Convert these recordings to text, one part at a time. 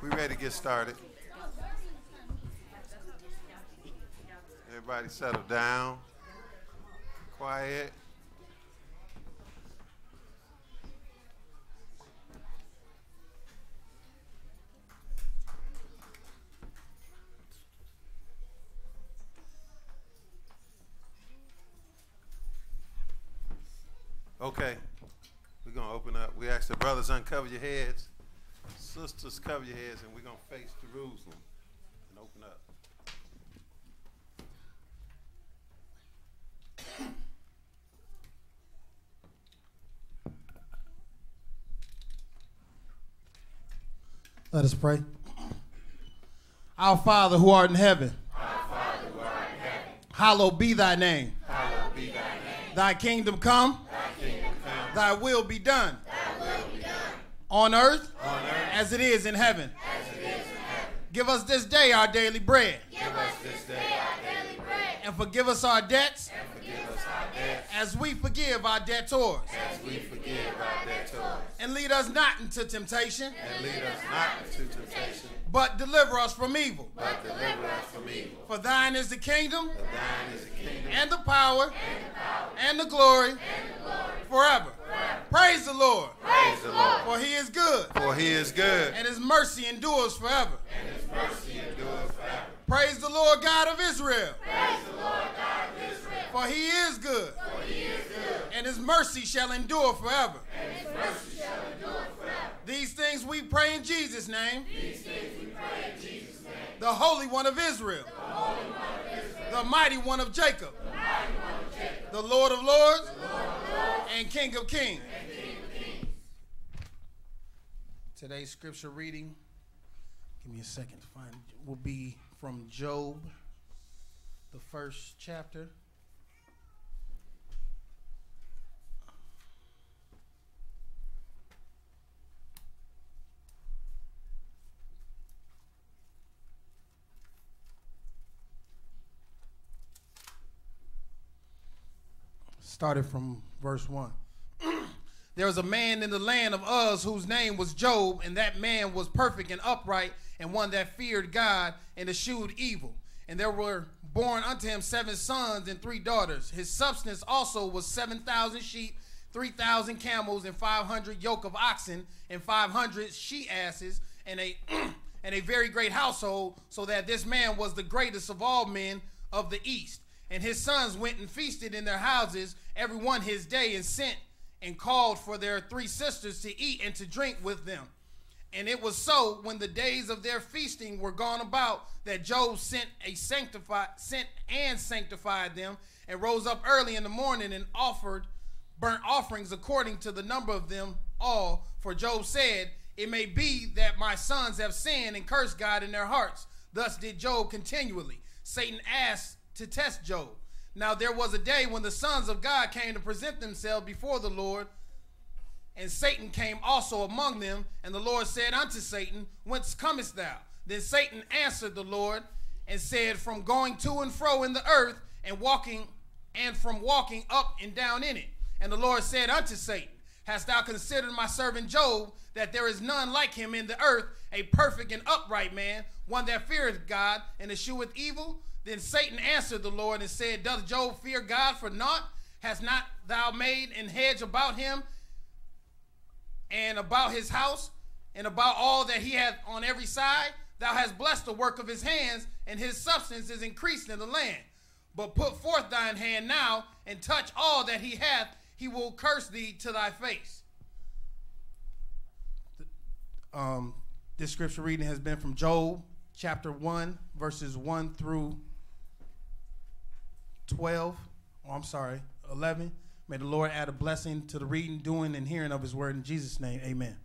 We ready to get started. Everybody settle down. Quiet. Okay, we're gonna open up. We ask the brothers uncover your heads. Sisters, cover your heads and we're going to face Jerusalem and open up. Let us pray. Our Father who art in heaven, hallowed be thy name. Be thy, kingdom come, thy kingdom come, thy will be done, will be done. On, earth, on earth as it is in heaven. Give us this day our daily bread. Give us this day our daily bread. And forgive us our debts. And forgive us our debts. As we forgive our debtors. As we forgive our debtors. And lead us not into temptation. And lead us not into temptation but deliver us from evil. But deliver us from evil. For thine is the kingdom. Is the kingdom and, the power, and the power. And the glory. And the glory forever. forever. Praise the Lord. Praise the Lord. For he is good. For he is good. And his mercy endures forever. And his mercy endures forever. Praise the Lord God of Israel. Praise the Lord God of Israel. For he is good. For he is good. And his mercy shall endure forever. And his mercy shall endure forever. These things we pray in Jesus' name. These things we pray in Jesus' name. The Holy One of Israel. The Holy One of Israel. The mighty one of Jacob. The mighty one of Jacob. The Lord of Lords. The Lord of Lords. And King of Kings. And King of Kings. Today's scripture reading. Give me a second to find will be from Job, the first chapter. Started from verse 1. There was a man in the land of Uz whose name was Job, and that man was perfect and upright, and one that feared God and eschewed evil. And there were born unto him seven sons and three daughters. His substance also was 7,000 sheep, 3,000 camels, and 500 yoke of oxen, and 500 she asses, and a, and a very great household, so that this man was the greatest of all men of the east. And his sons went and feasted in their houses, every one his day, and sent and called for their three sisters to eat and to drink with them. And it was so when the days of their feasting were gone about that Job sent a sanctified sent and sanctified them and rose up early in the morning and offered burnt offerings according to the number of them all. For Job said, It may be that my sons have sinned and cursed God in their hearts. Thus did Job continually. Satan asked to test Job, now there was a day when the sons of God came to present themselves before the Lord, and Satan came also among them. And the Lord said unto Satan, Whence comest thou? Then Satan answered the Lord and said, From going to and fro in the earth, and walking, and from walking up and down in it. And the Lord said unto Satan, Hast thou considered my servant Job, that there is none like him in the earth, a perfect and upright man, one that feareth God and escheweth evil? Then Satan answered the Lord and said, Doth Job fear God for naught? Hast not thou made an hedge about him and about his house and about all that he hath on every side? Thou hast blessed the work of his hands, and his substance is increased in the land. But put forth thine hand now and touch all that he hath, he will curse thee to thy face. Um, this scripture reading has been from Job chapter 1, verses 1 through 12, I'm sorry, 11. May the Lord add a blessing to the reading, doing, and hearing of his word in Jesus' name. Amen.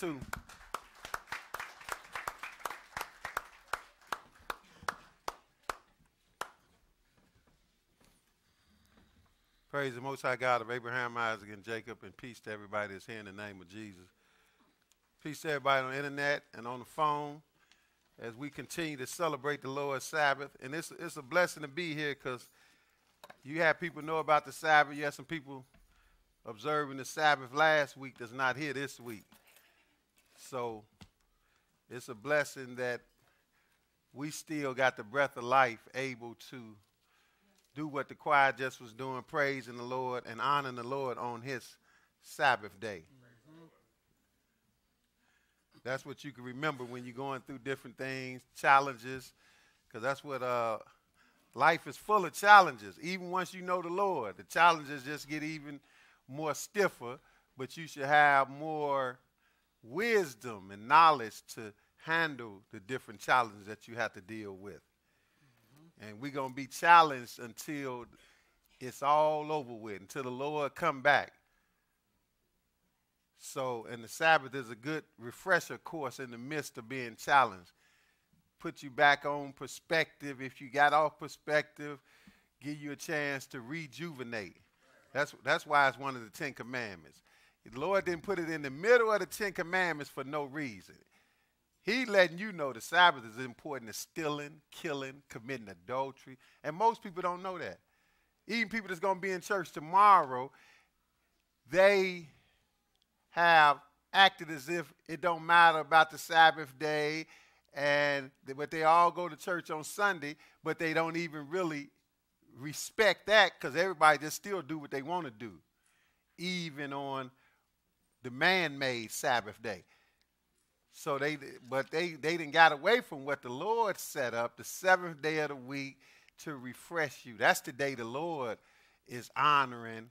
to. Praise the Most High God of Abraham, Isaac, and Jacob, and peace to everybody that's here in the name of Jesus. Peace to everybody on the internet and on the phone as we continue to celebrate the Lord's Sabbath. And it's, it's a blessing to be here because you have people know about the Sabbath. You have some people observing the Sabbath last week that's not here this week so it's a blessing that we still got the breath of life able to do what the choir just was doing, praising the Lord and honoring the Lord on his Sabbath day. That's what you can remember when you're going through different things, challenges, because that's what uh, life is full of challenges. Even once you know the Lord, the challenges just get even more stiffer, but you should have more wisdom and knowledge to handle the different challenges that you have to deal with. Mm-hmm. And we're going to be challenged until it's all over with, until the Lord come back. So, and the Sabbath is a good refresher course in the midst of being challenged. Put you back on perspective. If you got off perspective, give you a chance to rejuvenate. That's, that's why it's one of the Ten Commandments. The Lord didn't put it in the middle of the Ten Commandments for no reason. He letting you know the Sabbath is important as stealing, killing, committing adultery. And most people don't know that. Even people that's going to be in church tomorrow, they have acted as if it don't matter about the Sabbath day and but they all go to church on Sunday, but they don't even really respect that because everybody just still do what they want to do, even on the man-made Sabbath day. So they, but they, they didn't got away from what the Lord set up, the seventh day of the week, to refresh you. That's the day the Lord is honoring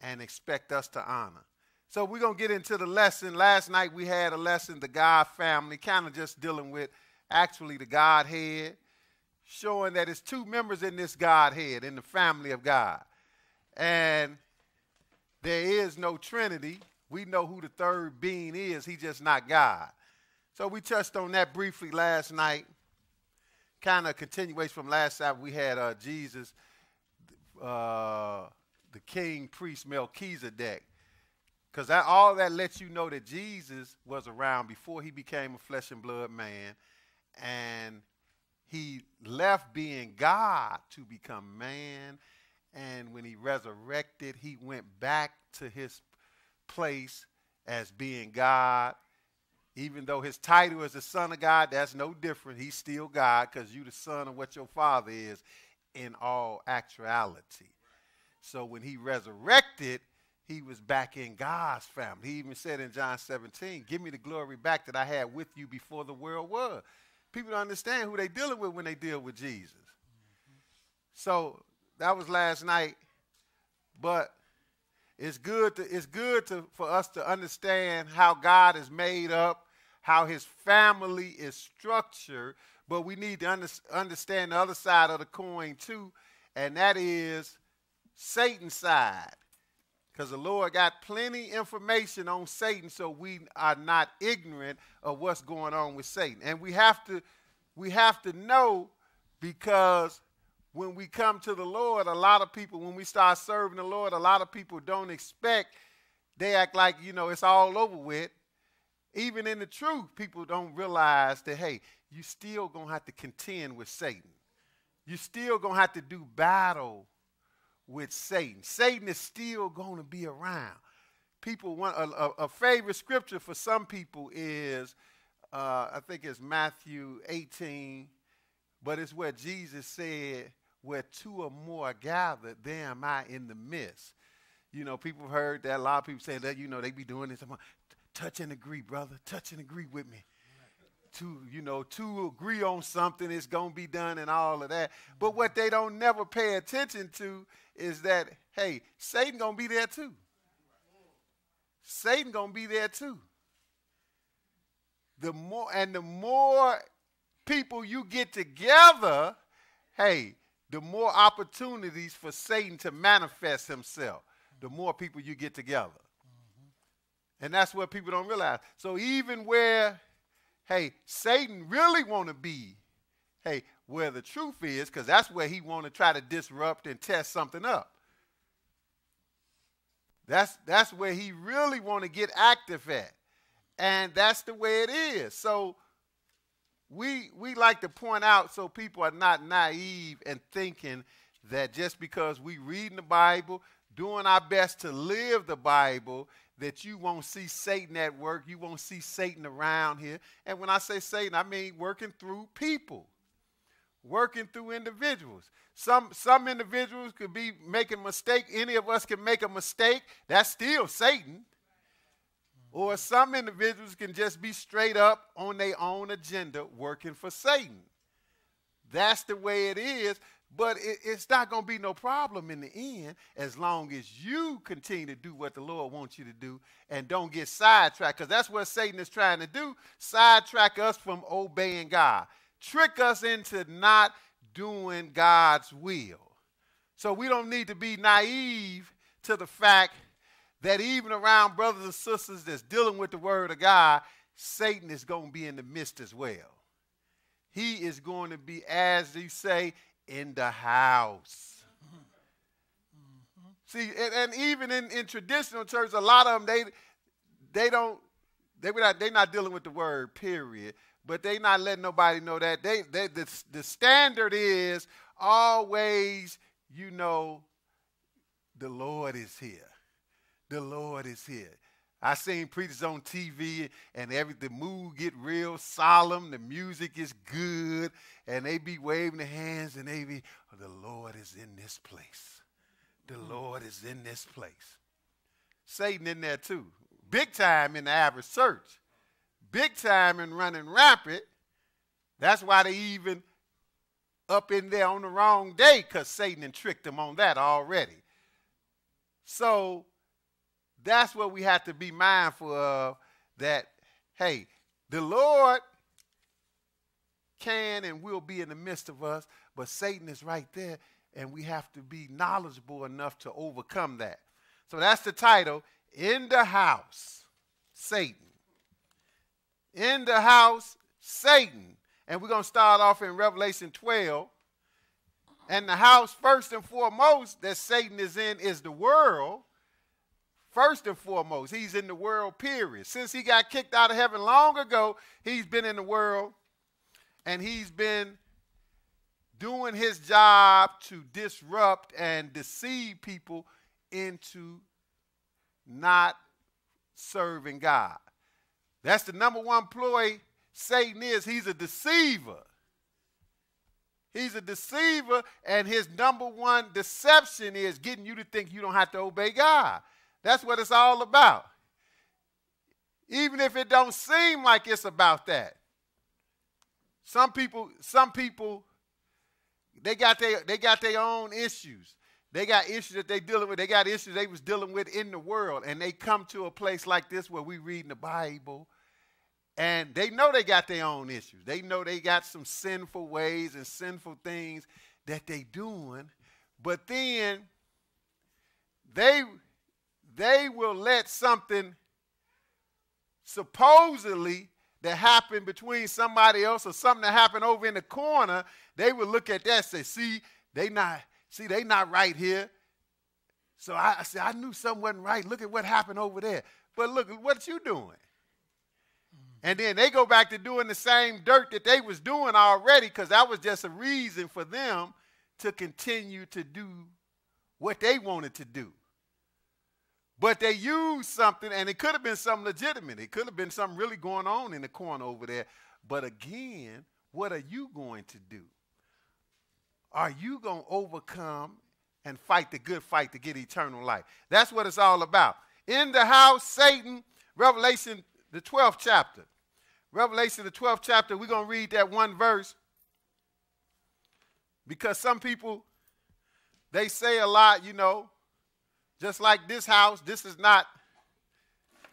and expect us to honor. So we're gonna get into the lesson. Last night we had a lesson, the God family, kind of just dealing with actually the Godhead, showing that it's two members in this Godhead, in the family of God, and there is no Trinity we know who the third being is, he's just not God. So we touched on that briefly last night. Kind of continuation from last time. we had uh, Jesus, uh, the king priest Melchizedek. Because all that lets you know that Jesus was around before he became a flesh and blood man. And he left being God to become man. And when he resurrected, he went back to his place as being God. Even though his title is the Son of God, that's no different. He's still God because you are the son of what your father is in all actuality. So when he resurrected, he was back in God's family. He even said in John 17, Give me the glory back that I had with you before the world was. People don't understand who they dealing with when they deal with Jesus. So that was last night. But it's good, to, it's good to, for us to understand how God is made up, how his family is structured, but we need to under, understand the other side of the coin too, and that is Satan's side. Because the Lord got plenty information on Satan, so we are not ignorant of what's going on with Satan. And we have to we have to know because when we come to the Lord, a lot of people, when we start serving the Lord, a lot of people don't expect, they act like, you know, it's all over with. Even in the truth, people don't realize that, hey, you still gonna have to contend with Satan. You still gonna have to do battle with Satan. Satan is still gonna be around. People want a, a, a favorite scripture for some people is, uh, I think it's Matthew 18, but it's where Jesus said, where two or more are gathered, there am I in the midst. You know, people have heard that. A lot of people say that, you know, they be doing this. Like, touch and agree, brother. Touch and agree with me. To, you know, to agree on something, it's going to be done and all of that. But what they don't never pay attention to is that, hey, Satan going to be there too. Satan going to be there too. The more, and the more people you get together, hey, the more opportunities for Satan to manifest himself, the more people you get together. Mm-hmm. And that's what people don't realize. So even where, hey, Satan really want to be, hey, where the truth is, because that's where he want to try to disrupt and test something up. That's that's where he really want to get active at. And that's the way it is. So we, we like to point out so people are not naive and thinking that just because we reading the Bible, doing our best to live the Bible, that you won't see Satan at work, you won't see Satan around here. And when I say Satan, I mean working through people, working through individuals. Some some individuals could be making mistake. Any of us can make a mistake. That's still Satan. Or some individuals can just be straight up on their own agenda working for Satan. That's the way it is. But it, it's not going to be no problem in the end as long as you continue to do what the Lord wants you to do and don't get sidetracked because that's what Satan is trying to do sidetrack us from obeying God, trick us into not doing God's will. So we don't need to be naive to the fact that even around brothers and sisters that's dealing with the word of God, Satan is going to be in the midst as well. He is going to be, as you say, in the house. Mm-hmm. See, and, and even in, in traditional church, a lot of them they they don't they were not they not dealing with the word period, but they not letting nobody know that they they the, the standard is always you know the Lord is here. The Lord is here. I seen preachers on TV and every the mood get real solemn, the music is good, and they be waving their hands and they be, oh, the Lord is in this place. The hmm. Lord is in this place. Satan in there too. Big time in the average church. Big time in running rapid. That's why they even up in there on the wrong day, because Satan tricked them on that already. So that's what we have to be mindful of that, hey, the Lord can and will be in the midst of us, but Satan is right there, and we have to be knowledgeable enough to overcome that. So that's the title In the House, Satan. In the House, Satan. And we're going to start off in Revelation 12. And the house, first and foremost, that Satan is in is the world. First and foremost, he's in the world, period. Since he got kicked out of heaven long ago, he's been in the world and he's been doing his job to disrupt and deceive people into not serving God. That's the number one ploy Satan is. He's a deceiver. He's a deceiver, and his number one deception is getting you to think you don't have to obey God. That's what it's all about. Even if it don't seem like it's about that. Some people, some people, they got their they got their own issues. They got issues that they dealing with. They got issues they was dealing with in the world, and they come to a place like this where we reading the Bible, and they know they got their own issues. They know they got some sinful ways and sinful things that they doing, but then they they will let something supposedly that happened between somebody else or something that happened over in the corner, they will look at that and say, see, they not, see, they not right here. So I, I said, I knew something wasn't right. Look at what happened over there. But look, what you doing? Mm. And then they go back to doing the same dirt that they was doing already because that was just a reason for them to continue to do what they wanted to do. But they used something, and it could have been something legitimate. It could have been something really going on in the corner over there. But again, what are you going to do? Are you going to overcome and fight the good fight to get eternal life? That's what it's all about. In the house, Satan, Revelation, the 12th chapter. Revelation, the 12th chapter, we're going to read that one verse because some people, they say a lot, you know, just like this house, this is not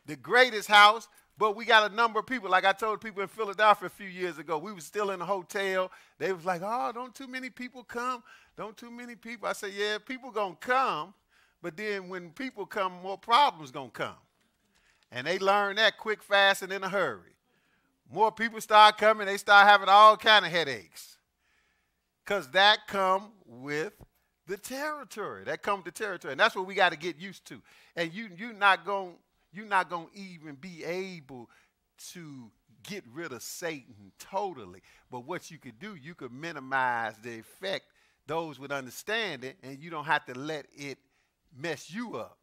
the greatest house, but we got a number of people. Like I told people in Philadelphia a few years ago, we were still in a hotel. They was like, oh, don't too many people come. Don't too many people. I said, yeah, people going to come. But then when people come, more problems going to come. And they learn that quick, fast, and in a hurry. More people start coming. They start having all kind of headaches. Because that come with the territory that comes to territory. And that's what we got to get used to. And you, you're not going you're not going to even be able to get rid of Satan totally. But what you could do, you could minimize the effect those would understand it, and you don't have to let it mess you up.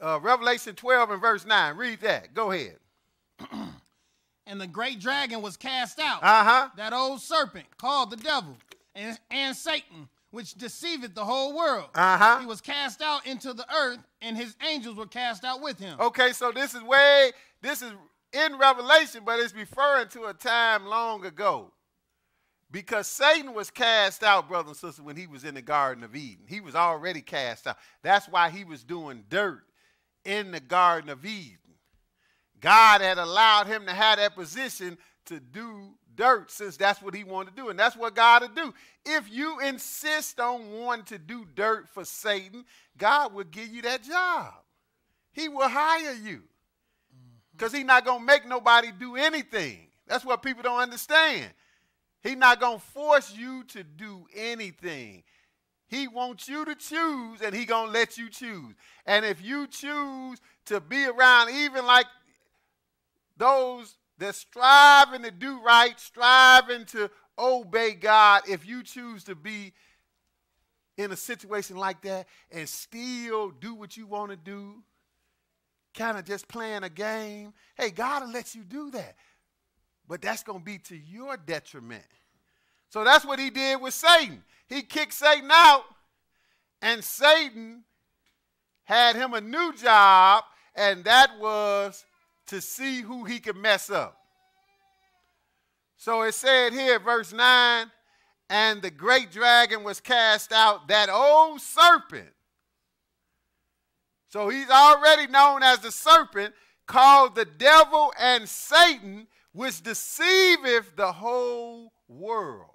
Uh, Revelation 12 and verse 9, read that. Go ahead. and the great dragon was cast out. Uh huh. That old serpent called the devil and, and Satan which deceiveth the whole world. Uh-huh. He was cast out into the earth, and his angels were cast out with him. Okay, so this is way, this is in Revelation, but it's referring to a time long ago. Because Satan was cast out, brothers and sisters, when he was in the Garden of Eden. He was already cast out. That's why he was doing dirt in the Garden of Eden. God had allowed him to have that position to do dirt since that's what he wanted to do. And that's what God will do. If you insist on wanting to do dirt for Satan, God will give you that job. He will hire you because mm-hmm. he's not going to make nobody do anything. That's what people don't understand. He's not going to force you to do anything. He wants you to choose and he going to let you choose. And if you choose to be around even like those they're striving to do right, striving to obey God. If you choose to be in a situation like that and still do what you want to do, kind of just playing a game, hey, God will let you do that. But that's going to be to your detriment. So that's what he did with Satan. He kicked Satan out, and Satan had him a new job, and that was to see who he could mess up. So it said here, verse 9, and the great dragon was cast out, that old serpent. So he's already known as the serpent, called the devil and Satan, which deceiveth the whole world.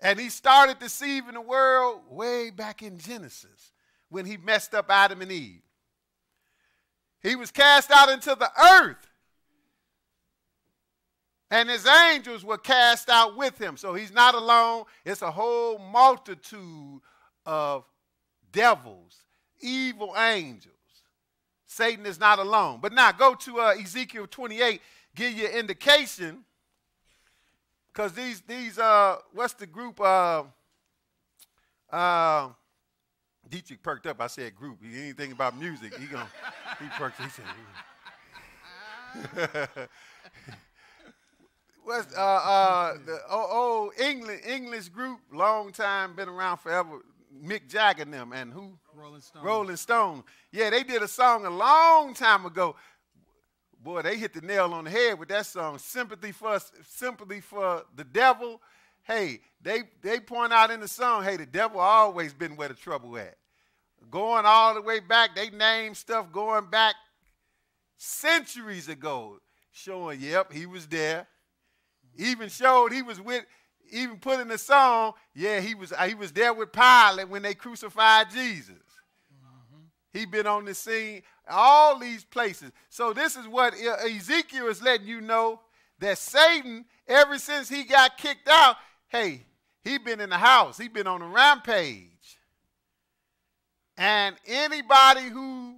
And he started deceiving the world way back in Genesis when he messed up Adam and Eve. He was cast out into the earth. And his angels were cast out with him. So he's not alone. It's a whole multitude of devils, evil angels. Satan is not alone. But now go to uh, Ezekiel 28, give you an indication. Because these, these uh, what's the group? Uh, uh, Dietrich perked up. I said group. He anything about music. He going he perked. He said. What's uh, uh, the old, oh, oh, England English group, long time, been around forever. Mick Jagger and them and who? Rolling Stone. Rolling Stone. Yeah, they did a song a long time ago. Boy, they hit the nail on the head with that song. Sympathy for sympathy for the devil Hey, they, they point out in the song, hey, the devil always been where the trouble at. Going all the way back, they name stuff going back centuries ago, showing, yep, he was there. Even showed he was with, even put in the song, yeah, he was he was there with Pilate when they crucified Jesus. Mm-hmm. He been on the scene, all these places. So this is what Ezekiel is letting you know that Satan, ever since he got kicked out, Hey, he been in the house. He been on a rampage. And anybody who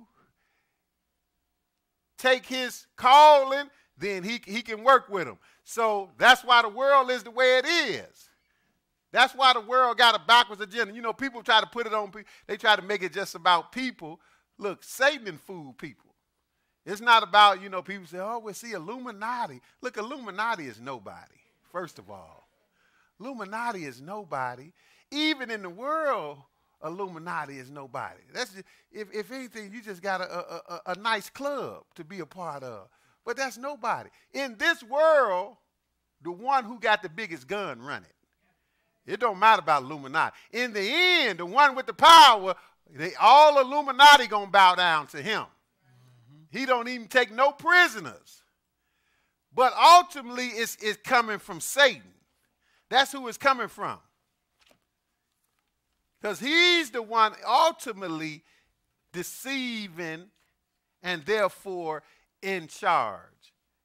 take his calling, then he, he can work with them. So that's why the world is the way it is. That's why the world got a backwards agenda. You know, people try to put it on people. They try to make it just about people. Look, Satan fooled people. It's not about, you know, people say, oh, we see Illuminati. Look, Illuminati is nobody, first of all. Illuminati is nobody. Even in the world, Illuminati is nobody. That's just, if, if anything, you just got a, a, a, a nice club to be a part of. But that's nobody. In this world, the one who got the biggest gun run it. It don't matter about Illuminati. In the end, the one with the power, they all Illuminati gonna bow down to him. Mm-hmm. He don't even take no prisoners. But ultimately, it's, it's coming from Satan. That's who it's coming from. Because he's the one ultimately deceiving and therefore in charge.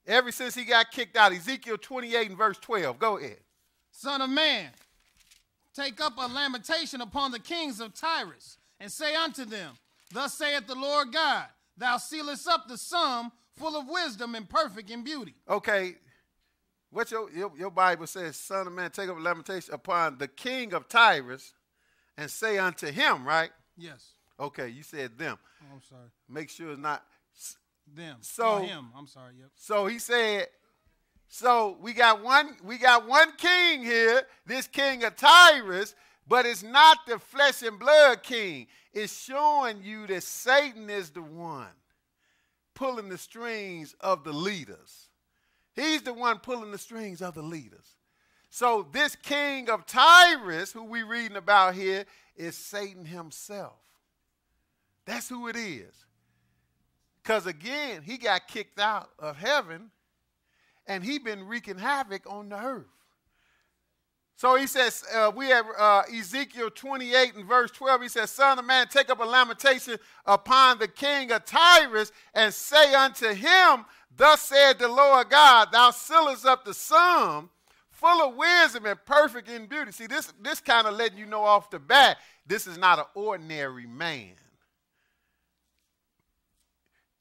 Ever since he got kicked out, Ezekiel 28 and verse 12. Go ahead. Son of man, take up a lamentation upon the kings of Tyrus and say unto them, Thus saith the Lord God, Thou sealest up the sum full of wisdom and perfect in beauty. Okay, what your, your, your Bible says, Son of Man, take up a lamentation upon the king of Tyrus and say unto him, right? Yes. Okay, you said them. Oh, I'm sorry. Make sure it's not them. So oh, him. I'm sorry. Yep. So he said, so we got one, we got one king here, this king of Tyrus, but it's not the flesh and blood king. It's showing you that Satan is the one pulling the strings of the leaders. He's the one pulling the strings of the leaders. So this king of Tyrus, who we reading about here, is Satan himself. That's who it is. Because again, he got kicked out of heaven and he been wreaking havoc on the earth. So he says, uh, we have uh, Ezekiel 28 and verse 12. He says, Son of man, take up a lamentation upon the king of Tyrus and say unto him, Thus said the Lord God, Thou sealest up the sum, full of wisdom and perfect in beauty. See, this, this kind of letting you know off the bat, this is not an ordinary man.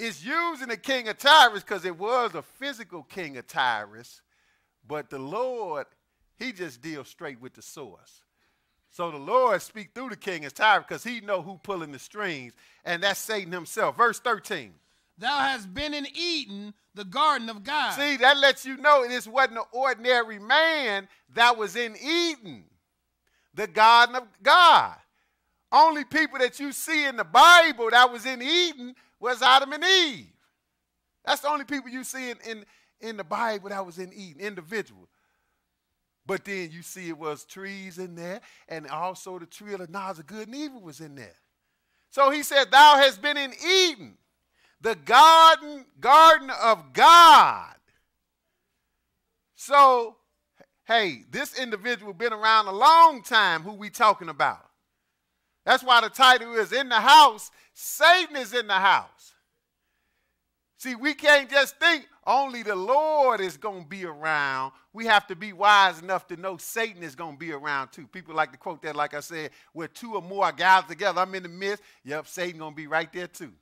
It's using the king of Tyrus because it was a physical king of Tyrus, but the Lord he just deals straight with the source. So the Lord speak through the king and tired because he know who pulling the strings, and that's Satan himself. Verse 13. Thou hast been in Eden, the garden of God. See, that lets you know this wasn't an ordinary man that was in Eden, the garden of God. Only people that you see in the Bible that was in Eden was Adam and Eve. That's the only people you see in, in, in the Bible that was in Eden, individual. But then you see it was trees in there, and also the tree of the knowledge of good and evil was in there. So he said, Thou hast been in Eden, the garden, garden of God. So, hey, this individual been around a long time who we talking about. That's why the title is In the House, Satan is in the house. See, we can't just think, only the Lord is going to be around. We have to be wise enough to know Satan is going to be around too. People like to quote that, like I said, where two or more are gathered together, I'm in the midst. Yep, Satan going to be right there too.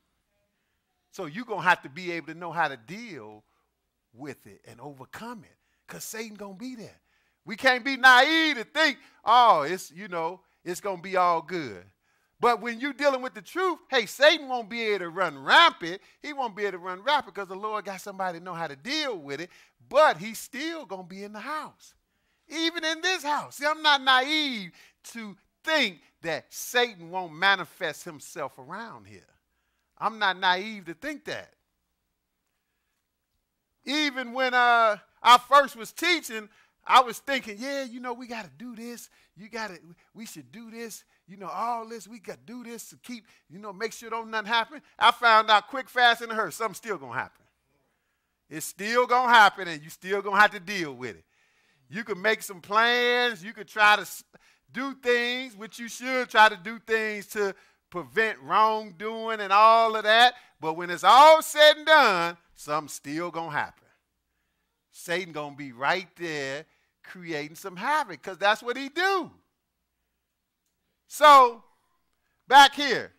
So you're going to have to be able to know how to deal with it and overcome it because Satan going to be there. We can't be naive to think, oh, it's, you know, it's going to be all good. But when you're dealing with the truth, hey, Satan won't be able to run rampant. He won't be able to run rampant because the Lord got somebody to know how to deal with it. But he's still going to be in the house, even in this house. See, I'm not naive to think that Satan won't manifest himself around here. I'm not naive to think that. Even when uh, I first was teaching, I was thinking, yeah, you know, we got to do this. You got to, we should do this you know, all this, we got to do this to keep, you know, make sure don't nothing happen. I found out quick, fast, and hurt, something's still going to happen. It's still going to happen, and you still going to have to deal with it. You can make some plans. You can try to do things, which you should try to do things to prevent wrongdoing and all of that. But when it's all said and done, something's still going to happen. Satan going to be right there creating some havoc because that's what he do. So, back here,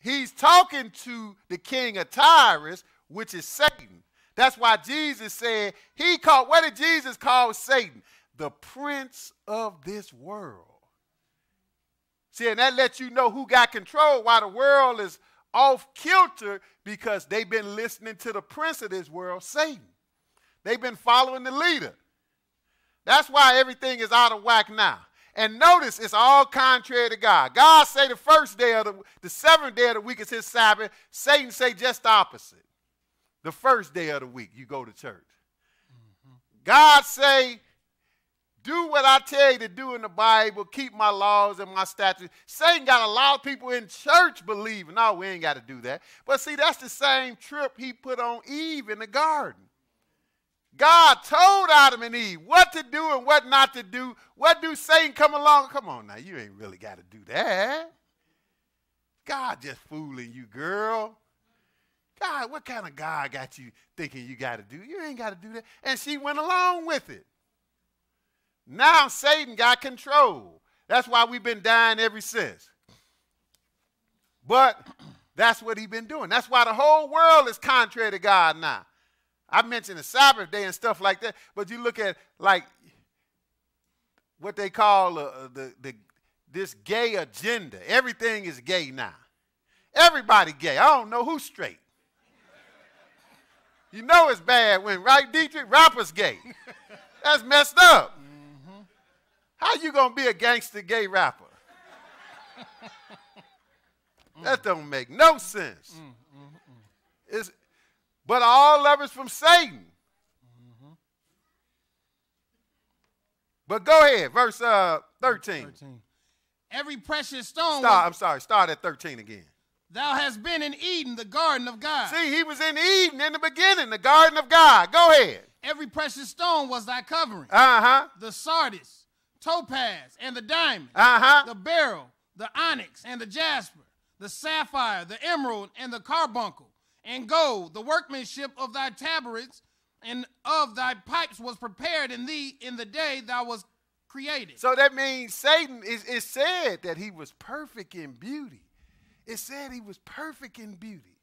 he's talking to the king of Tyrus, which is Satan. That's why Jesus said, he called, what did Jesus call Satan? The prince of this world. See, and that lets you know who got control, why the world is off kilter because they've been listening to the prince of this world, Satan. They've been following the leader. That's why everything is out of whack now. And notice it's all contrary to God. God say the first day of the, the seventh day of the week is his Sabbath. Satan say just opposite. The first day of the week you go to church. God say, do what I tell you to do in the Bible, keep my laws and my statutes. Satan got a lot of people in church believing, no, we ain't got to do that. But see, that's the same trip he put on Eve in the garden. God told Adam and Eve what to do and what not to do. What do Satan come along? Come on now, you ain't really got to do that. God just fooling you, girl. God, what kind of God got you thinking you got to do? You ain't got to do that. And she went along with it. Now Satan got control. That's why we've been dying ever since. But that's what he's been doing. That's why the whole world is contrary to God now. I mentioned the Sabbath day and stuff like that, but you look at like what they call uh, uh, the, the this gay agenda. Everything is gay now. Everybody gay. I don't know who's straight. you know it's bad when right Dietrich rappers gay. That's messed up. Mm-hmm. How you gonna be a gangster gay rapper? that don't make no sense. Mm-hmm. It's but all lovers from Satan. Mm-hmm. But go ahead, verse uh, 13. 13. Every precious stone. I'm sorry, start at 13 again. Thou hast been in Eden, the garden of God. See, he was in Eden in the beginning, the garden of God. Go ahead. Every precious stone was thy covering. Uh huh. The sardis, topaz, and the diamond. Uh huh. The beryl, the onyx, and the jasper, the sapphire, the emerald, and the carbuncle and gold. The workmanship of thy tabrets and of thy pipes was prepared in thee in the day thou was created. So that means Satan is it said that he was perfect in beauty. It said he was perfect in beauty,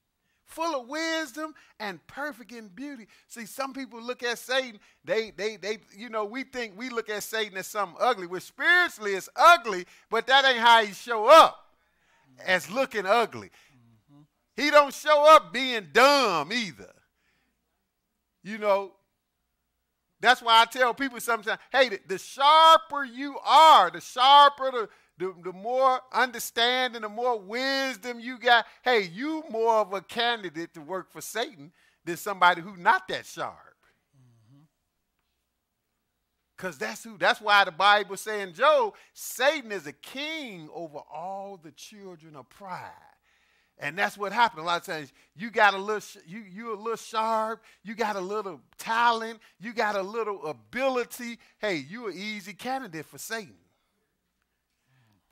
full of wisdom and perfect in beauty. See, some people look at Satan, they they they you know, we think we look at Satan as something ugly. We're spiritually it's ugly, but that ain't how he show up as looking ugly. He don't show up being dumb either. You know, that's why I tell people sometimes, hey, the, the sharper you are, the sharper the, the, the more understanding, the more wisdom you got, hey, you more of a candidate to work for Satan than somebody who's not that sharp. Because mm-hmm. that's who, that's why the Bible saying, Joe, Satan is a king over all the children of pride. And that's what happened. A lot of times you got a little, you, you a little sharp, you got a little talent, you got a little ability. Hey, you an easy candidate for Satan.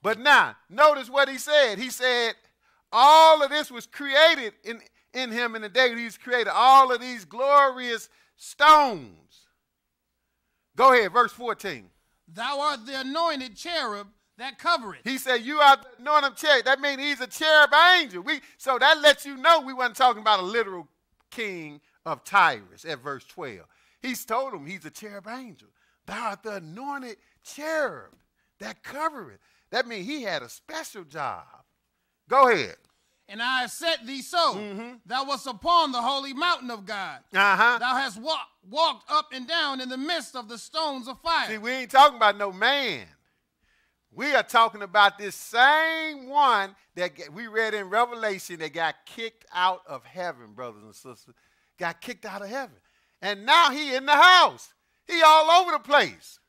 But now, notice what he said. He said, all of this was created in, in him in the day that he's created. All of these glorious stones. Go ahead, verse 14. Thou art the anointed cherub that it. He said, You are the anointed cherub. That means he's a cherub angel. We, so that lets you know we wasn't talking about a literal king of Tyrus at verse 12. He's told him he's a cherub angel. Thou art the anointed cherub that covereth. That means he had a special job. Go ahead. And I have set thee so. Mm-hmm. Thou wast upon the holy mountain of God. Uh-huh. Thou hast walk, walked up and down in the midst of the stones of fire. See, we ain't talking about no man. We are talking about this same one that we read in Revelation that got kicked out of heaven, brothers and sisters. Got kicked out of heaven. And now he in the house. He all over the place.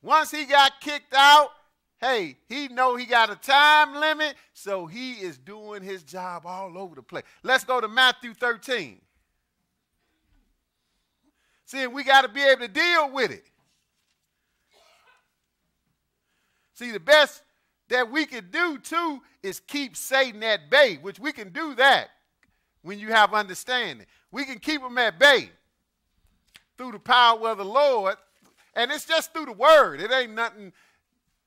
Once he got kicked out, hey, he know he got a time limit, so he is doing his job all over the place. Let's go to Matthew 13. See, we got to be able to deal with it. See, the best that we can do too is keep Satan at bay, which we can do that when you have understanding. We can keep him at bay through the power of the Lord, and it's just through the word. It ain't nothing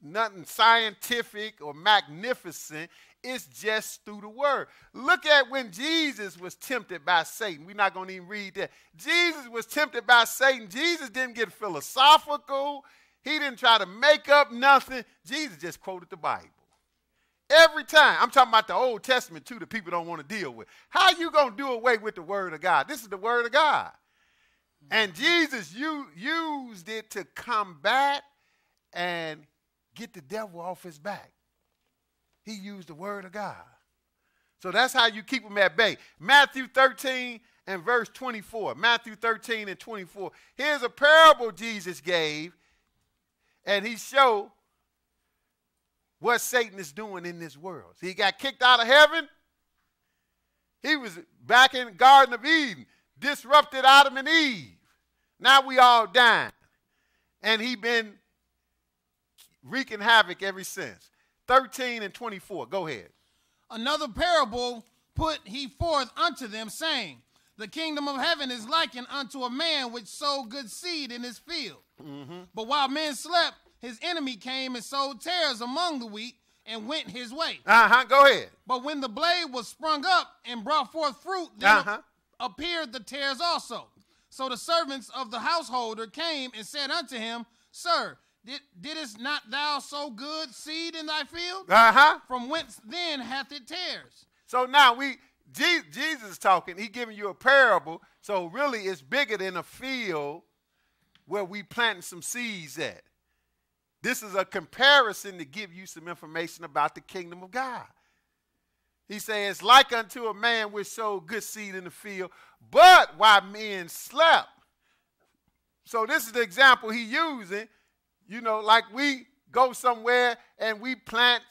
nothing scientific or magnificent. It's just through the word. Look at when Jesus was tempted by Satan. We're not going to even read that. Jesus was tempted by Satan. Jesus didn't get philosophical. He didn't try to make up nothing. Jesus just quoted the Bible. Every time. I'm talking about the Old Testament, too, that people don't want to deal with. How you going to do away with the Word of God? This is the Word of God. And Jesus used it to combat and get the devil off his back. He used the Word of God. So that's how you keep him at bay. Matthew 13 and verse 24. Matthew 13 and 24. Here's a parable Jesus gave and he showed what Satan is doing in this world. So he got kicked out of heaven. He was back in the Garden of Eden, disrupted Adam and Eve. Now we all dying. And he been wreaking havoc ever since. 13 and 24. Go ahead. Another parable put he forth unto them, saying, The kingdom of heaven is likened unto a man which sowed good seed in his field. Mm-hmm. But while men slept, his enemy came and sowed tares among the wheat and went his way. Uh huh. Go ahead. But when the blade was sprung up and brought forth fruit, then uh-huh. appeared the tares also. So the servants of the householder came and said unto him, Sir, did, didst not thou sow good seed in thy field? Uh huh. From whence then hath it tares? So now we Jesus talking. He giving you a parable. So really, it's bigger than a field where we planting some seeds at. This is a comparison to give you some information about the kingdom of God. He says, like unto a man which sowed good seed in the field, but while men slept. So this is the example he using. You know, like we go somewhere and we plant,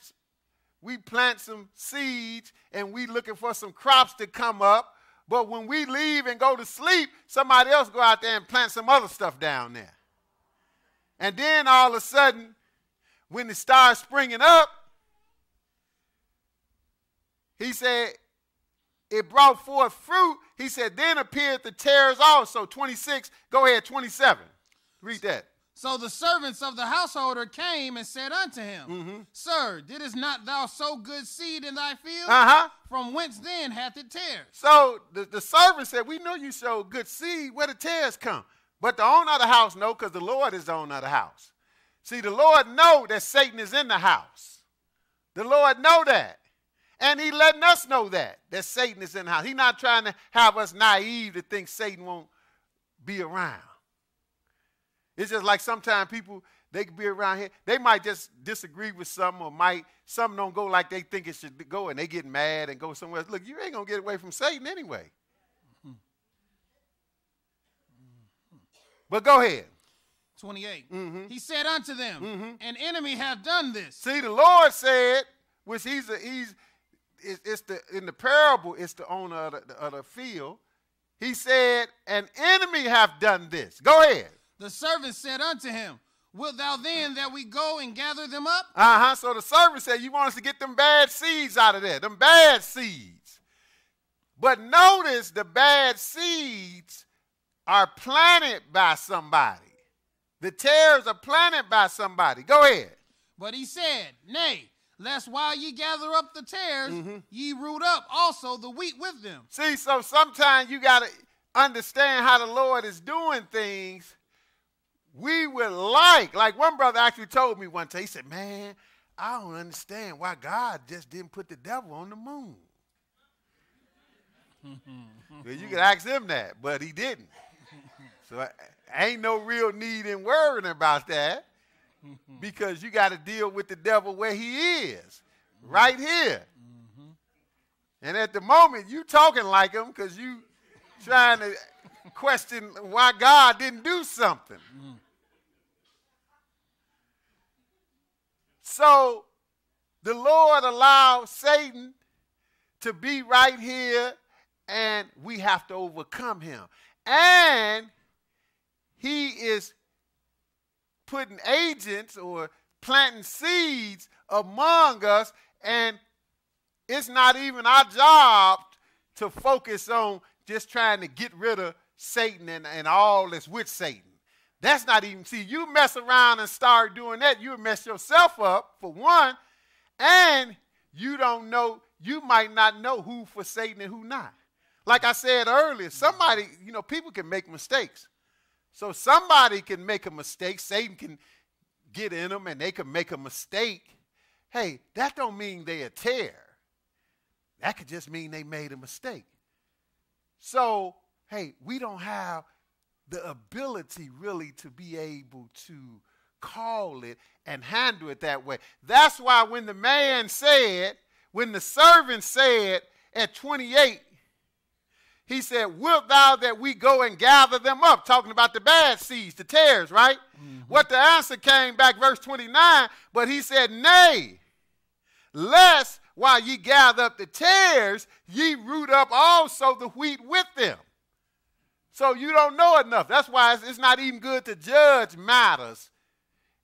we plant some seeds and we looking for some crops to come up. But when we leave and go to sleep, somebody else go out there and plant some other stuff down there. And then all of a sudden, when it starts springing up, he said, it brought forth fruit. He said, then appeared the tares also. 26, go ahead, 27. Read that. So the servants of the householder came and said unto him, mm-hmm. Sir, didst not thou sow good seed in thy field? Uh-huh. From whence then hath it tares? So the, the servant said, We know you sowed good seed. Where the tares come? But the owner of the house know because the Lord is the owner of the house. See, the Lord know that Satan is in the house. The Lord know that. And he letting us know that, that Satan is in the house. He's not trying to have us naive to think Satan won't be around. It's just like sometimes people, they could be around here, they might just disagree with something or might, something don't go like they think it should go and they get mad and go somewhere else. Look, you ain't going to get away from Satan anyway. But go ahead. 28. Mm-hmm. He said unto them, mm-hmm. An enemy hath done this. See, the Lord said, which he's, a, he's it's, it's the, in the parable, it's the owner of the, of the field. He said, An enemy hath done this. Go ahead. The servant said unto him, Wilt thou then that we go and gather them up? Uh huh. So the servant said, You want us to get them bad seeds out of there, them bad seeds. But notice the bad seeds are planted by somebody. The tares are planted by somebody. Go ahead. But he said, Nay, lest while ye gather up the tares, mm -hmm. ye root up also the wheat with them. See, so sometimes you got to understand how the Lord is doing things we would like. Like one brother actually told me one time, he said, Man, I don't understand why God just didn't put the devil on the moon. well, you could ask him that, but he didn't. So I, uh, ain't no real need in worrying about that because you got to deal with the devil where he is, right here. Mm-hmm. And at the moment, you talking like him because you trying to question why God didn't do something. Mm. so the Lord allowed Satan to be right here, and we have to overcome him. And he is putting agents or planting seeds among us, and it's not even our job to focus on just trying to get rid of Satan and, and all that's with Satan. That's not even, see, you mess around and start doing that, you mess yourself up, for one, and you don't know, you might not know who for Satan and who not. Like I said earlier, somebody, you know, people can make mistakes. So somebody can make a mistake, Satan can get in them and they can make a mistake. Hey, that don't mean they a tear. That could just mean they made a mistake. So, hey, we don't have the ability really to be able to call it and handle it that way. That's why when the man said, when the servant said at 28, he said, Wilt thou that we go and gather them up? Talking about the bad seeds, the tares, right? Mm-hmm. What the answer came back, verse 29, but he said, Nay, lest while ye gather up the tares, ye root up also the wheat with them. So you don't know enough. That's why it's, it's not even good to judge matters,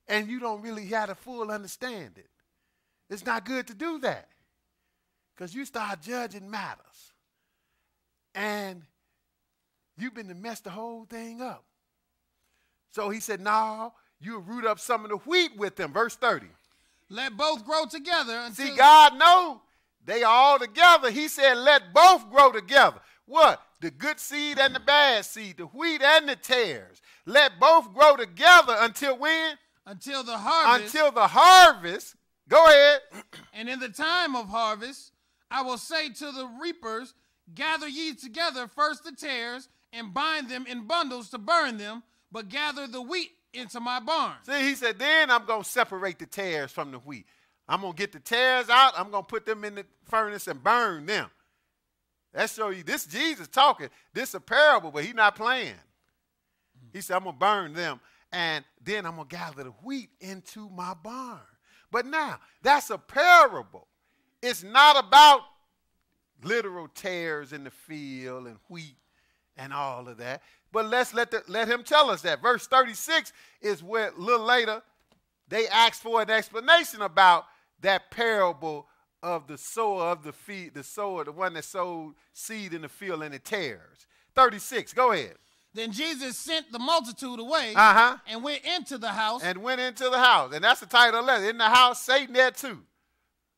and you don't really have a full understand it. It's not good to do that because you start judging matters, and you've been to mess the whole thing up. So he said, "No, you root up some of the wheat with them." Verse thirty. Let both grow together. Until- See, God know they are all together. He said, "Let both grow together." What? The good seed and the bad seed, the wheat and the tares. Let both grow together until when? Until the harvest. Until the harvest. Go ahead. and in the time of harvest, I will say to the reapers, Gather ye together first the tares, and bind them in bundles to burn them, but gather the wheat into my barn. See, he said, Then I'm going to separate the tares from the wheat. I'm going to get the tares out, I'm going to put them in the furnace and burn them. That show you this Jesus talking. This a parable, but he not playing. He said, I'm gonna burn them, and then I'm gonna gather the wheat into my barn. But now that's a parable. It's not about literal tares in the field and wheat and all of that. But let's let the, let him tell us that. Verse 36 is where a little later they asked for an explanation about that parable of the sower of the feed, the sower, the one that sowed seed in the field and it tears. 36, go ahead. Then Jesus sent the multitude away uh-huh. and went into the house. And went into the house. And that's the title of the letter. In the house, Satan there too.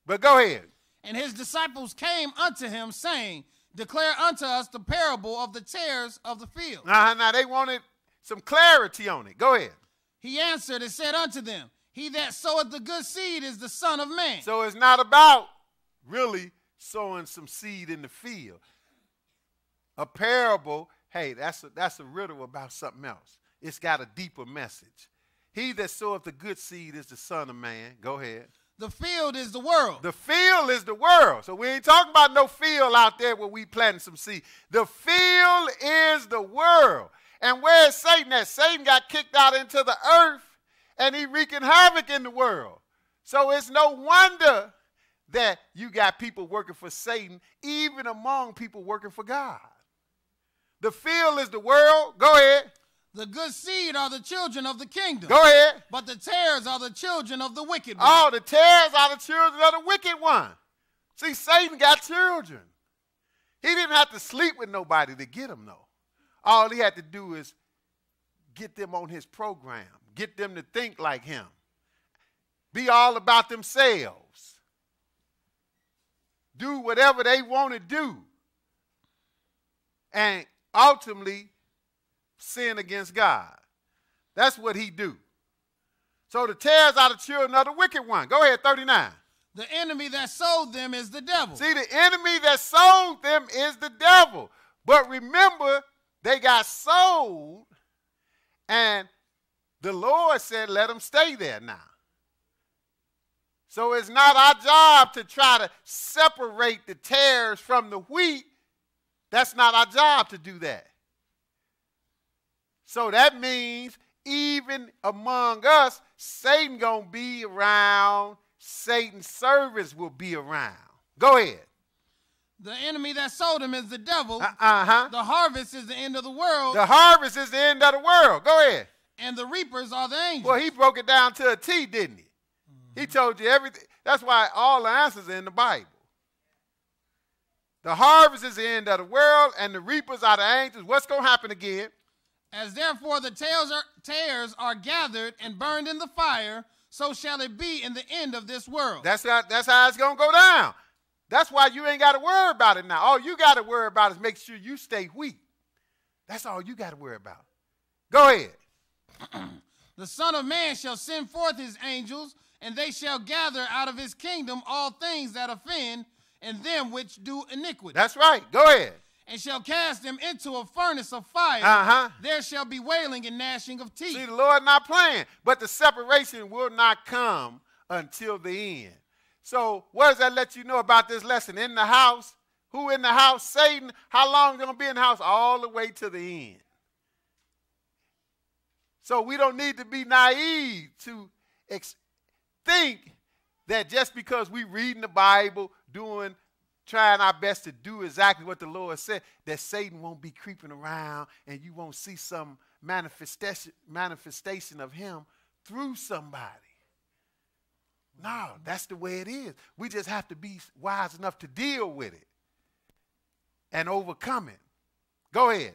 But go ahead. And his disciples came unto him, saying, Declare unto us the parable of the tares of the field. Uh-huh. Now they wanted some clarity on it. Go ahead. He answered and said unto them, He that soweth the good seed is the Son of Man. So it's not about really sowing some seed in the field. A parable, hey, that's a, that's a riddle about something else. It's got a deeper message. He that soweth the good seed is the Son of Man. Go ahead. The field is the world. The field is the world. So we ain't talking about no field out there where we planting some seed. The field is the world. And where is Satan at? Satan got kicked out into the earth and he wreaking havoc in the world. So it's no wonder that you got people working for Satan, even among people working for God. The field is the world. Go ahead. The good seed are the children of the kingdom. Go ahead. But the tares are the children of the wicked one. Oh, the tares are the children of the wicked one. See, Satan got children. He didn't have to sleep with nobody to get them, though. All he had to do is get them on his program, get them to think like him, be all about themselves do whatever they want to do and ultimately sin against God. That's what he do. So the tares out of children of the wicked one. Go ahead, 39. The enemy that sold them is the devil. See, the enemy that sold them is the devil. But remember, they got sold, and the Lord said, let them stay there now. So it's not our job to try to separate the tares from the wheat. That's not our job to do that. So that means even among us, Satan gonna be around. Satan's servants will be around. Go ahead. The enemy that sold him is the devil. Uh huh. The harvest is the end of the world. The harvest is the end of the world. Go ahead. And the reapers are the angels. Well, he broke it down to a T, didn't he? He told you everything. That's why all the answers are in the Bible. The harvest is the end of the world, and the reapers are the angels. What's going to happen again? As therefore the tares are, tares are gathered and burned in the fire, so shall it be in the end of this world. That's how, that's how it's going to go down. That's why you ain't got to worry about it now. All you got to worry about is make sure you stay wheat. That's all you got to worry about. Go ahead. the Son of Man shall send forth his angels and they shall gather out of his kingdom all things that offend and them which do iniquity. That's right. Go ahead. And shall cast them into a furnace of fire. Uh-huh. There shall be wailing and gnashing of teeth. See, the Lord not playing, but the separation will not come until the end. So, what does that let you know about this lesson? In the house, who in the house? Satan. How long gonna be in the house? All the way to the end. So we don't need to be naive to think that just because we reading the Bible, doing trying our best to do exactly what the Lord said, that Satan won't be creeping around and you won't see some manifestation manifestation of him through somebody. No, that's the way it is. We just have to be wise enough to deal with it and overcome it. Go ahead.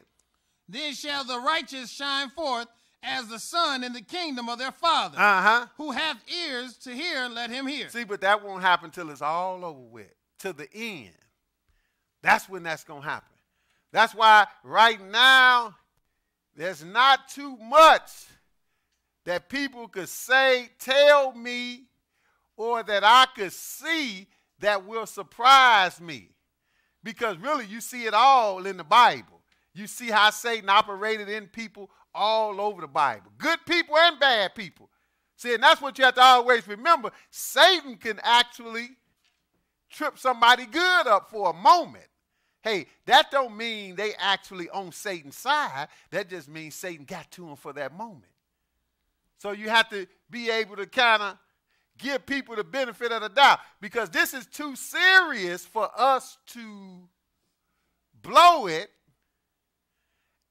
Then shall the righteous shine forth as the son in the kingdom of their father. Uh-huh. Who have ears to hear, let him hear. See, but that won't happen till it's all over with, till the end. That's when that's going to happen. That's why right now there's not too much that people could say, tell me, or that I could see that will surprise me. Because really, you see it all in the Bible. You see how Satan operated in people all over the Bible. Good people and bad people. See, and that's what you have to always remember. Satan can actually trip somebody good up for a moment. Hey, that don't mean they actually on Satan's side. That just means Satan got to them for that moment. So you have to be able to kind of give people the benefit of the doubt because this is too serious for us to blow it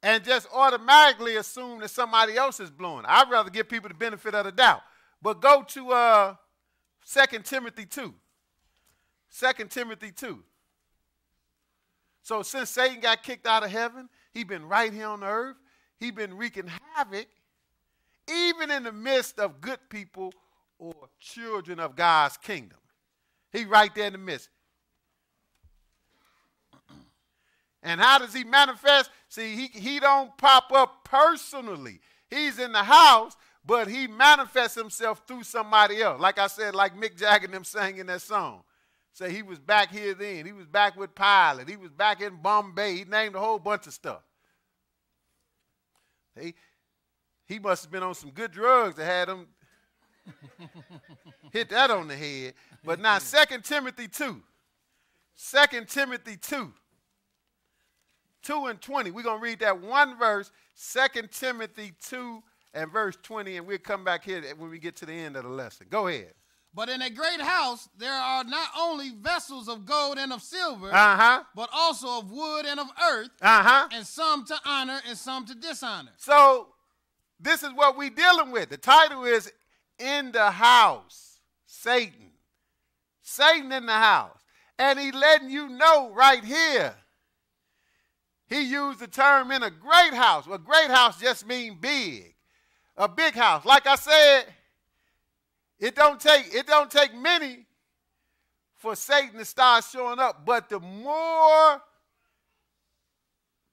and just automatically assume that somebody else is blowing. I'd rather give people the benefit of the doubt. But go to uh, 2 Timothy 2. 2 Timothy 2. So since Satan got kicked out of heaven, he has been right here on earth. he has been wreaking havoc, even in the midst of good people or children of God's kingdom. He right there in the midst. And how does he manifest? See, he, he don't pop up personally. He's in the house, but he manifests himself through somebody else. Like I said, like Mick Jagger and them sang in that song. Say he was back here then. He was back with Pilot. He was back in Bombay. He named a whole bunch of stuff. He, he must have been on some good drugs that had him hit that on the head. But now Second Timothy 2. 2 Timothy 2. 2 and 20. We're going to read that one verse, 2 Timothy 2 and verse 20, and we'll come back here when we get to the end of the lesson. Go ahead. But in a great house there are not only vessels of gold and of silver, uh-huh. but also of wood and of earth, uh-huh. and some to honor and some to dishonor. So this is what we're dealing with. The title is In the House, Satan. Satan in the house. And he letting you know right here he used the term in a great house. Well, great house just mean big. A big house. Like I said, it don't take it don't take many for Satan to start showing up, but the more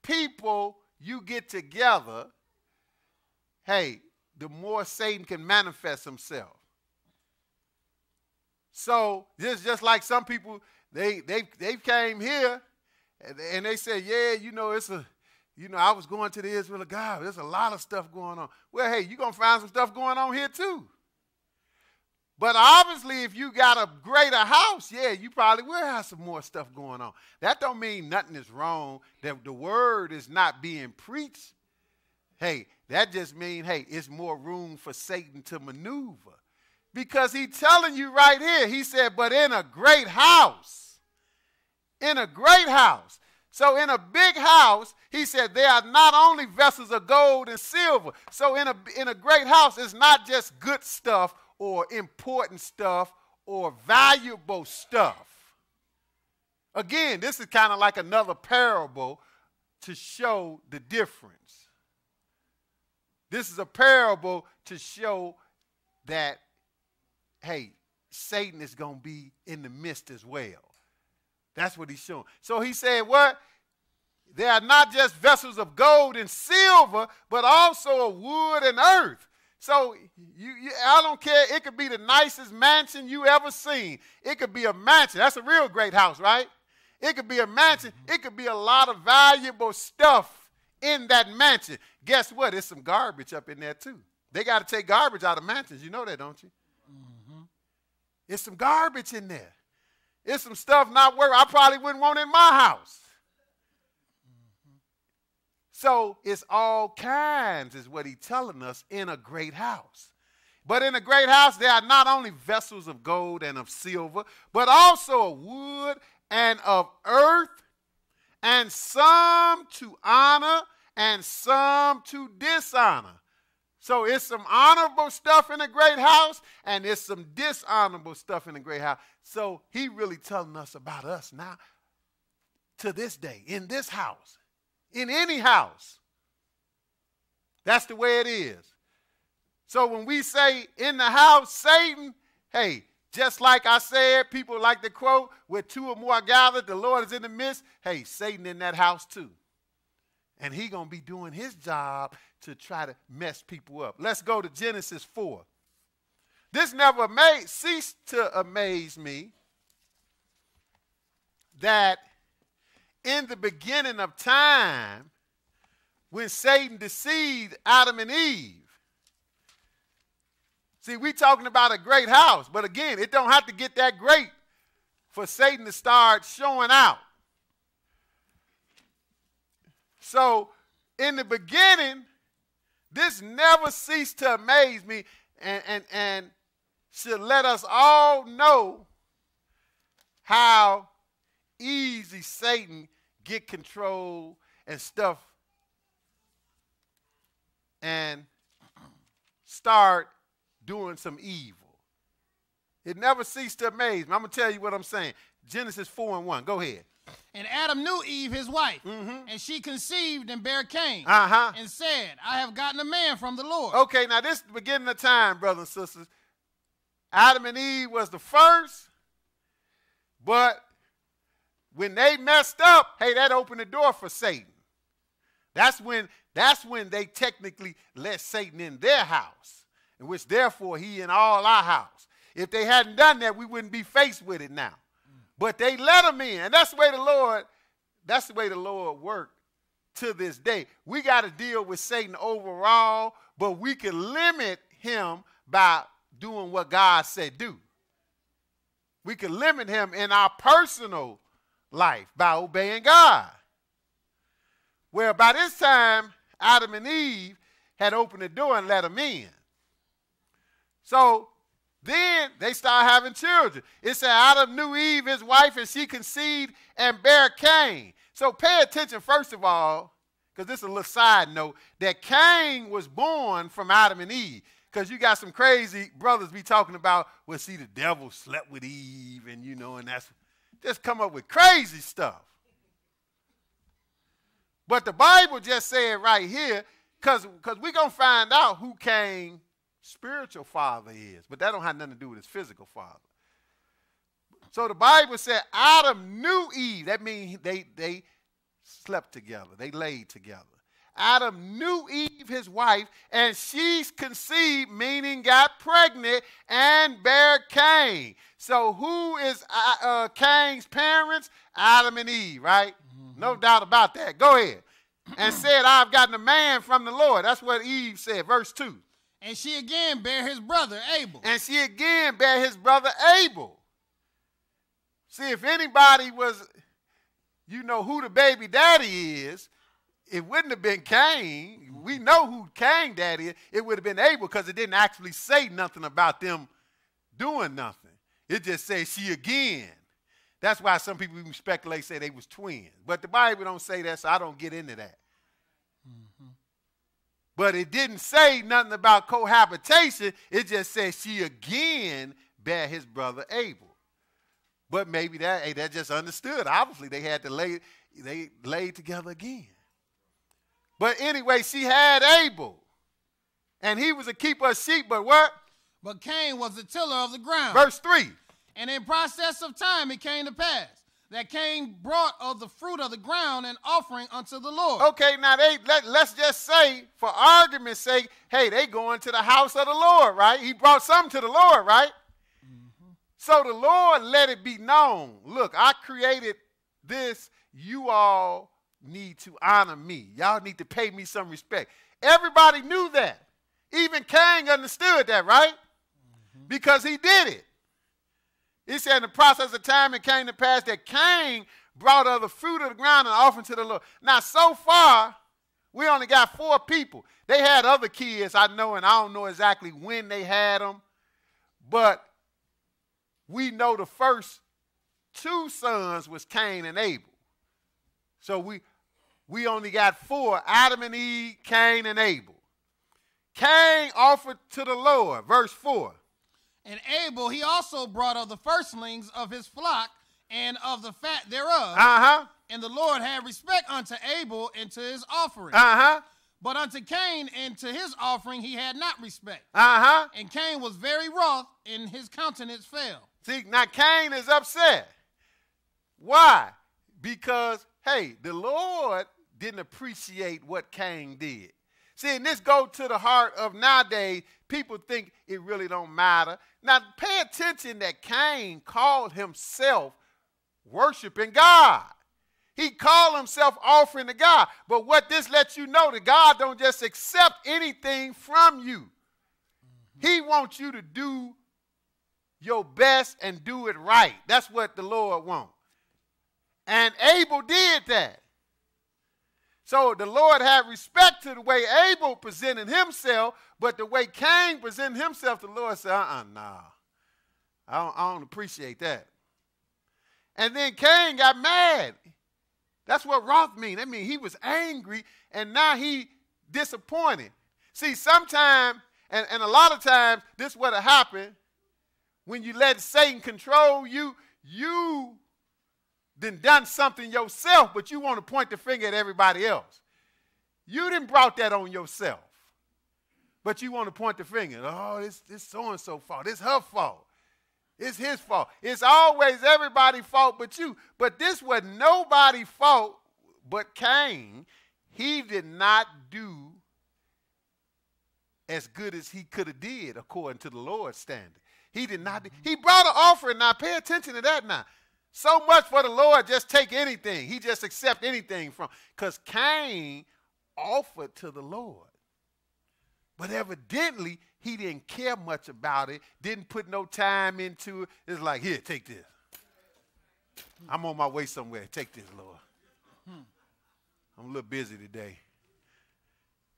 people you get together, hey, the more Satan can manifest himself. So is just like some people, they they they came here and, and they said, yeah, you know, it's a, you know, I was going to the Israel of God. There's a lot of stuff going on. Well, hey, you're going to find some stuff going on here too. But obviously, if you got a greater house, yeah, you probably will have some more stuff going on. That don't mean nothing is wrong, that the word is not being preached. Hey, that just means, hey, it's more room for Satan to maneuver. Because he telling you right here, he said, but in a great house in a great house. So, in a big house, he said, there are not only vessels of gold and silver. So, in a, in a great house, it's not just good stuff or important stuff or valuable stuff. Again, this is kind of like another parable to show the difference. This is a parable to show that, hey, Satan is going to be in the midst as well. That's what he's showing. So he said, What? They are not just vessels of gold and silver, but also of wood and earth. So you, you, I don't care. It could be the nicest mansion you ever seen. It could be a mansion. That's a real great house, right? It could be a mansion. Mm-hmm. It could be a lot of valuable stuff in that mansion. Guess what? There's some garbage up in there too. They got to take garbage out of mansions. You know that, don't you? Mm-hmm. There's some garbage in there. It's some stuff not worth. I probably wouldn't want in my house. So it's all kinds, is what he's telling us in a great house. But in a great house, there are not only vessels of gold and of silver, but also of wood and of earth, and some to honor and some to dishonor. So it's some honorable stuff in a great house, and it's some dishonorable stuff in a great house. So he really telling us about us now to this day, in this house, in any house. That's the way it is. So when we say in the house, Satan, hey, just like I said, people like to quote, where two or more are gathered, the Lord is in the midst. Hey, Satan in that house too and he going to be doing his job to try to mess people up. Let's go to Genesis 4. This never made ceased to amaze me that in the beginning of time, when Satan deceived Adam and Eve, See, we talking about a great house, but again, it don't have to get that great for Satan to start showing out. So, in the beginning, this never ceased to amaze me and, and, and should let us all know how easy Satan get control and stuff and start doing some evil. It never ceased to amaze me. I'm going to tell you what I'm saying. Genesis 4 and 1. Go ahead. And Adam knew Eve, his wife, mm-hmm. and she conceived and bare Cain, uh-huh. and said, "I have gotten a man from the Lord." Okay, now this beginning of time, brothers and sisters. Adam and Eve was the first, but when they messed up, hey, that opened the door for Satan. That's when that's when they technically let Satan in their house, in which therefore he in all our house. If they hadn't done that, we wouldn't be faced with it now. But they let them in. And that's the way the Lord, that's the way the Lord worked to this day. We got to deal with Satan overall, but we can limit him by doing what God said do. We can limit him in our personal life by obeying God. Well, by this time, Adam and Eve had opened the door and let him in. So then they start having children. It said, out of New Eve, his wife, and she conceived and bare Cain. So pay attention, first of all, because this is a little side note, that Cain was born from Adam and Eve. Because you got some crazy brothers be talking about, well, see, the devil slept with Eve, and you know, and that's just come up with crazy stuff. But the Bible just said right here, because we're going to find out who Cain spiritual father is, but that don't have nothing to do with his physical father. So the Bible said Adam knew Eve. That means they they slept together. They laid together. Adam knew Eve, his wife, and she conceived, meaning got pregnant, and bare Cain. So who is uh, uh Cain's parents? Adam and Eve, right? Mm -hmm. No doubt about that. Go ahead. and said, I've gotten a man from the Lord. That's what Eve said, verse 2. And she again bare his brother Abel. And she again bare his brother Abel. See, if anybody was, you know, who the baby daddy is, it wouldn't have been Cain. We know who Cain daddy is. It would have been Abel because it didn't actually say nothing about them doing nothing. It just says she again. That's why some people even speculate say they was twins. But the Bible don't say that, so I don't get into that. But it didn't say nothing about cohabitation. It just said she again bare his brother Abel. But maybe that hey, that just understood. Obviously, they had to lay they laid together again. But anyway, she had Abel, and he was a keeper of sheep. But what? But Cain was the tiller of the ground. Verse three. And in process of time, it came to pass that Cain brought of the fruit of the ground an offering unto the Lord. Okay, now they let, let's just say, for argument's sake, hey, they going to the house of the Lord, right? He brought some to the Lord, right? Mm -hmm. So the Lord let it be known. Look, I created this. You all need to honor me. Y'all need to pay me some respect. Everybody knew that. Even Cain understood that, right? Mm -hmm. Because he did it. He said in the process of time it came to pass that Cain brought of the fruit of the ground and offered to the Lord. Now, so far, we only got four people. They had other kids, I know, and I don't know exactly when they had them, but we know the first two sons was Cain and Abel. So we we only got four, Adam and Eve, Cain and Abel. Cain offered to the Lord, verse 4. And Abel, he also brought of the firstlings of his flock and of the fat thereof. Uh-huh. And the Lord had respect unto Abel and to his offering. Uh-huh. But unto Cain and to his offering he had not respect. Uh-huh. And Cain was very wroth, and his countenance fell. See, now Cain is upset. Why? Because, hey, the Lord didn't appreciate what Cain did. See, and this go to the heart of nowadays. People think it really don't matter. Now, pay attention that Cain called himself worshiping God. He called himself offering to God. But what this lets you know that God don't just accept anything from you. Mm -hmm. He wants you to do your best and do it right. That's what the Lord wants. And Abel did that. So the Lord had respect to the way Abel presented himself, but the way Cain presented himself, the Lord said, uh-uh, nah. I don't, I don't appreciate that. And then Cain got mad. That's what wrath means. That mean, he was angry and now he disappointed. See, sometimes, and, and a lot of times, this what happened when you let Satan control you, you then done something yourself, but you want to point the finger at everybody else. You didn't brought that on yourself, but you want to point the finger. Oh, it's it's so and so fault. It's her fault. It's his fault. It's always everybody's fault but you. But this was nobody's fault but Cain. He did not do as good as he could have did according to the Lord's standard. He did not. Do, he brought an offering. Now pay attention to that. Now so much for the Lord, just take anything. He just accept anything from. Because Cain offered to the Lord. But evidently, he didn't care much about it, didn't put no time into it. It's like, here, take this. I'm on my way somewhere. Take this, Lord. Hmm. I'm a little busy today.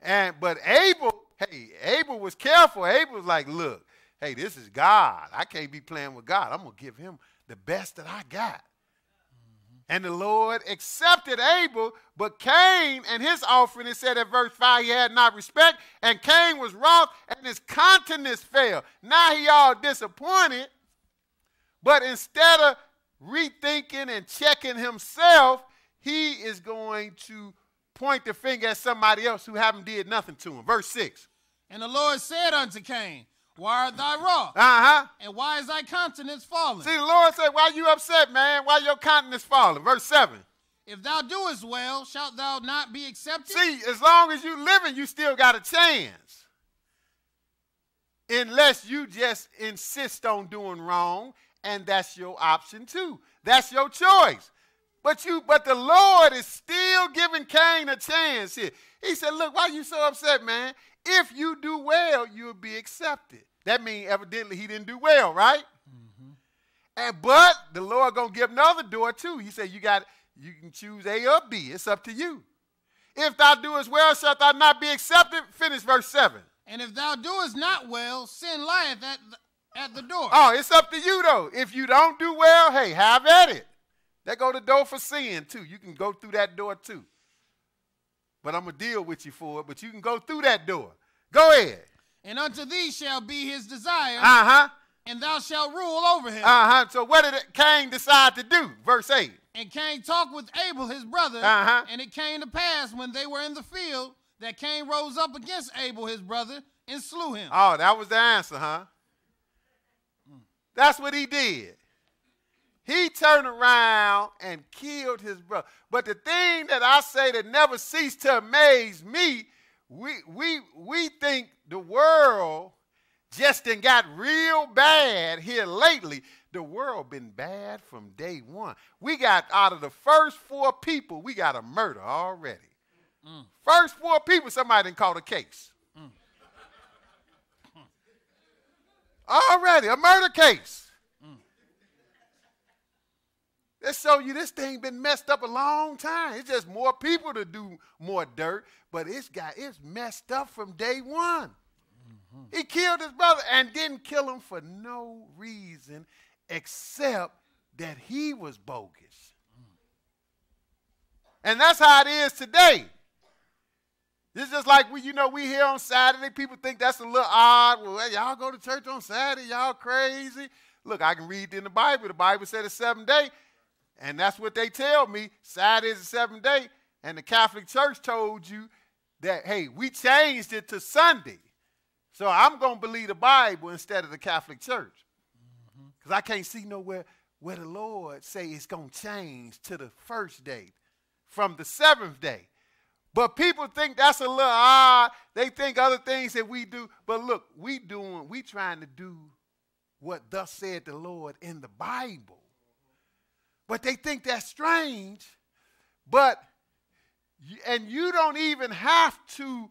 And but Abel, hey, Abel was careful. Abel was like, look, hey, this is God. I can't be playing with God. I'm gonna give him the best that I got. And the Lord accepted Abel, but Cain and his offering, it said at verse 5, he had not respect. And Cain was wroth, and his countenance fell. Now he all disappointed. But instead of rethinking and checking himself, he is going to point the finger at somebody else who haven't did nothing to him. Verse 6. And the Lord said unto Cain, why art thy wroth? Uh-huh. And why is thy countenance fallen? See, the Lord said, why are you upset, man? Why your countenance fallen? Verse 7. If thou doest well, shalt thou not be accepted? See, as long as you living, you still got a chance. Unless you just insist on doing wrong, and that's your option too. That's your choice. But you, but the Lord is still giving Cain a chance here. He said, Look, why are you so upset, man? If you do well, you'll be accepted. That means evidently he didn't do well, right? Mm-hmm. And but the Lord gonna give another door too. He said, You got you can choose A or B. It's up to you. If thou doest well, shalt thou not be accepted. Finish verse 7. And if thou doest not well, sin lieth at the, at the door. Oh, it's up to you though. If you don't do well, hey, have at it. That go the door for sin too. You can go through that door too. But I'm gonna deal with you for it. But you can go through that door. Go ahead. And unto thee shall be his desire. Uh huh. And thou shalt rule over him. Uh huh. So what did Cain decide to do? Verse 8. And Cain talked with Abel, his brother. Uh huh. And it came to pass when they were in the field that Cain rose up against Abel, his brother, and slew him. Oh, that was the answer, huh? That's what he did. He turned around and killed his brother. But the thing that I say that never ceased to amaze me we, we, we think the world just done got real bad here lately. The world been bad from day one. We got out of the first four people, we got a murder already. Mm. First four people, somebody didn't call the case. Mm. already, a murder case. They show you this thing been messed up a long time. It's just more people to do more dirt, but it's got it's messed up from day one. Mm-hmm. He killed his brother and didn't kill him for no reason except that he was bogus. Mm. And that's how it is today. It's just like we, you know, we here on Saturday. People think that's a little odd. Well, y'all go to church on Saturday, y'all crazy. Look, I can read in the Bible. The Bible said it's seven day and that's what they tell me. Saturday is the seventh day. And the Catholic Church told you that, hey, we changed it to Sunday. So I'm going to believe the Bible instead of the Catholic Church. Because mm-hmm. mm -hmm. I can't see nowhere where the Lord say it's going to change to the first day from the seventh day. But people think that's a little odd. They think other things that we do. But look, we doing, we trying to do what thus said the Lord in the Bible. But they think that's strange. But, and you don't even have to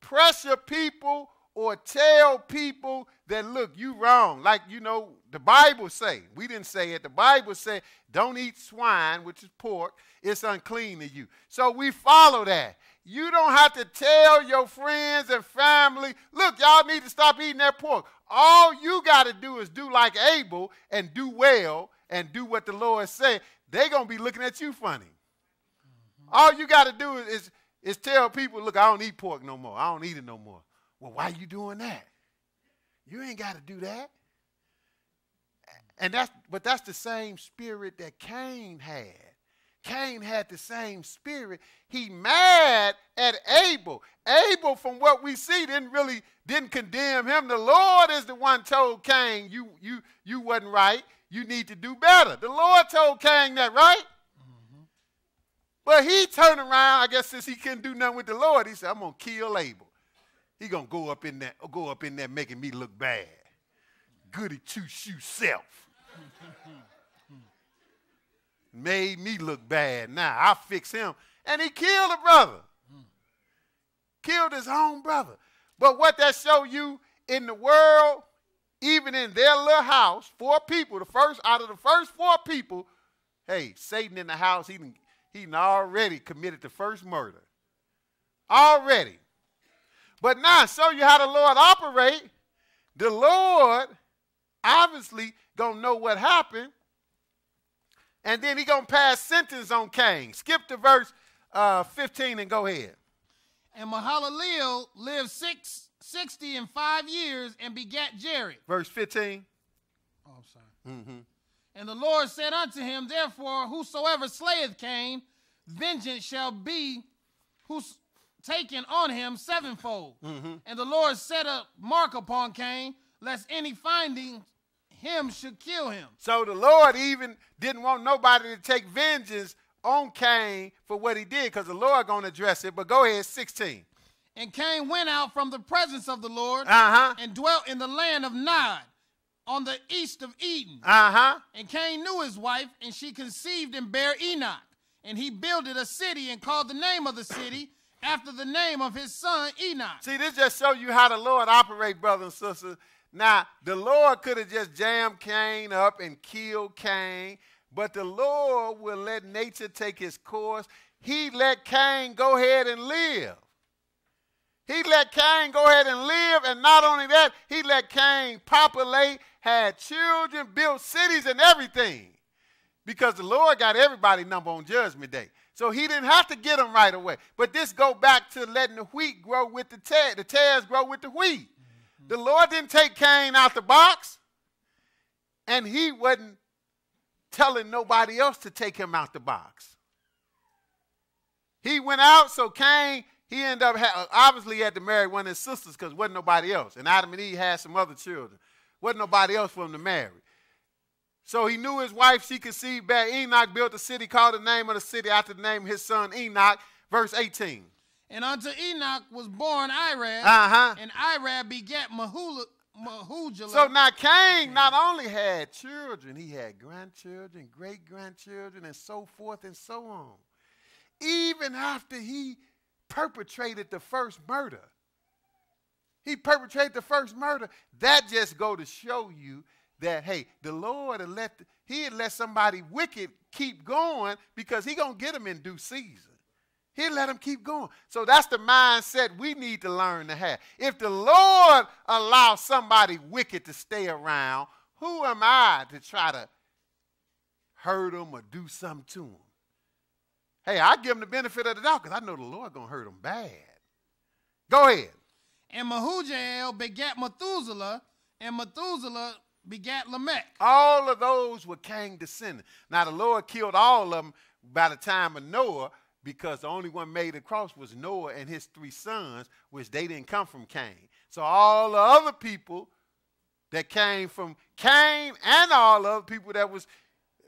pressure people or tell people that look you wrong like you know the bible say we didn't say it the bible say don't eat swine which is pork it's unclean to you so we follow that you don't have to tell your friends and family look y'all need to stop eating that pork all you got to do is do like abel and do well and do what the Lord say, they're going to be looking at you funny. Mm-hmm. All you got to do is, is, is tell people, look, I don't eat pork no more. I don't eat it no more. Well, why you doing that? You ain't got to do that. And that's, but that's the same spirit that Cain had. Cain had the same spirit. He mad at Abel. Abel, from what we see, didn't really didn't condemn him. The Lord is the one told Cain, you you you wasn't right. You need to do better. The Lord told Cain that, right? But he turned around, I guess since he couldn't do nothing with the Lord, he said, I'm gonna kill Abel. He gonna go up in there, go up in there making me look bad. Goody two shoe self. Made me look bad. Now I fix him. And he killed a brother. Killed his own brother. But what that show you in the world, even in their little house, four people, the first out of the first four people, hey, Satan in the house, he done, he already committed the first murder. Already. But now, show you how the Lord operate. The Lord obviously gonna know what happened, and then he gonna pass sentence on Cain. Skip to verse uh, 15 and go ahead. And Mahalalel lived six 60 and five years and begat Jared. Verse 15. Oh, I'm sorry. Mm-hmm. And the Lord said unto him, Therefore, whosoever slayeth Cain, vengeance shall be who's taken on him sevenfold. Mm-hmm. And the Lord set a mark upon Cain, lest any finding him should kill him. So the Lord even didn't want nobody to take vengeance on Cain for what he did, because the Lord gonna address it. But go ahead, 16. And Cain went out from the presence of the Lord uh-huh. and dwelt in the land of Nod on the east of Eden. Uh-huh. And Cain knew his wife, and she conceived and bare Enoch. And he builded a city and called the name of the city after the name of his son Enoch. See, this just shows you how the Lord operates, brothers and sisters. Now, the Lord could have just jammed Cain up and killed Cain, but the Lord will let nature take its course. He let Cain go ahead and live. He let Cain go ahead and live, and not only that, he let Cain populate, had children, build cities, and everything. Because the Lord got everybody number on Judgment Day. So he didn't have to get them right away. But this go back to letting the wheat grow with the tares, the tares grow with the wheat. The Lord didn't take Cain out the box, and he wasn't telling nobody else to take him out the box. He went out, so Cain he ended up ha- obviously had to marry one of his sisters because wasn't nobody else. And Adam and Eve had some other children. Wasn't nobody else for him to marry. So he knew his wife, she conceived bad. Enoch built a city, called the name of the city after the name of his son Enoch. Verse 18. And unto Enoch was born Irad. Uh-huh. And Irad begat Mahula, Mahujalah. So now Cain not only had children, he had grandchildren, great grandchildren, and so forth and so on. Even after he perpetrated the first murder. He perpetrated the first murder. That just go to show you that hey, the Lord had let he had let somebody wicked keep going because he gonna get him in due season. He let him keep going. So that's the mindset we need to learn to have. If the Lord allows somebody wicked to stay around, who am I to try to hurt them or do something to them? Hey, I give them the benefit of the doubt because I know the Lord going to hurt them bad. Go ahead. And Mahujael begat Methuselah, and Methuselah begat Lamech. All of those were Cain descendants. Now, the Lord killed all of them by the time of Noah because the only one made across was Noah and his three sons, which they didn't come from Cain. So all the other people that came from Cain and all other people that was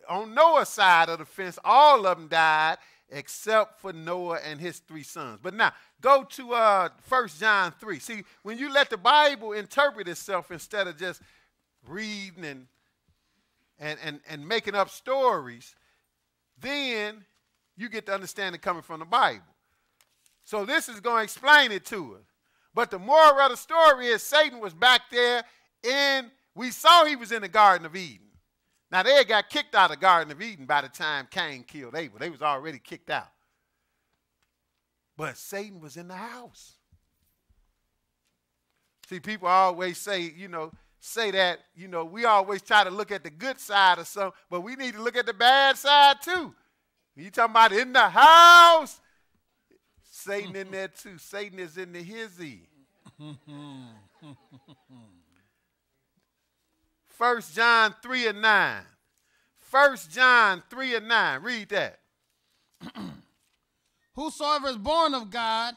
on Noah's side of the fence, all of them died, except for Noah and his three sons. But now, go to uh, 1 John 3. See, when you let the Bible interpret itself instead of just reading and, and, and, and making up stories, then you get to understand it coming from the Bible. So this is going to explain it to us. But the moral of the story is Satan was back there and we saw he was in the Garden of Eden. Now they had got kicked out of the Garden of Eden by the time Cain killed Abel. They was already kicked out. But Satan was in the house. See, people always say, you know, say that, you know, we always try to look at the good side of something, but we need to look at the bad side too. You talking about in the house? Satan in there too. Satan is in the hizzy. 1 John 3 and 9. 1 John 3 and 9. Read that. Whosoever is born of God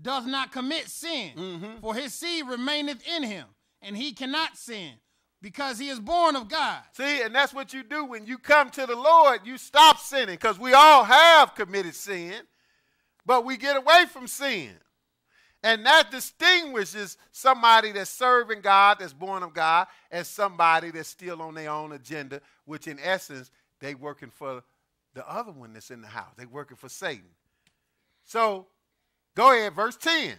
does not commit sin, mm-hmm. for his seed remaineth in him, and he cannot sin because he is born of God. See, and that's what you do when you come to the Lord, you stop sinning because we all have committed sin, but we get away from sin. And that distinguishes somebody that's serving God, that's born of God, and somebody that's still on their own agenda, which in essence, they working for the other one that's in the house. They working for Satan. So go ahead, verse 10.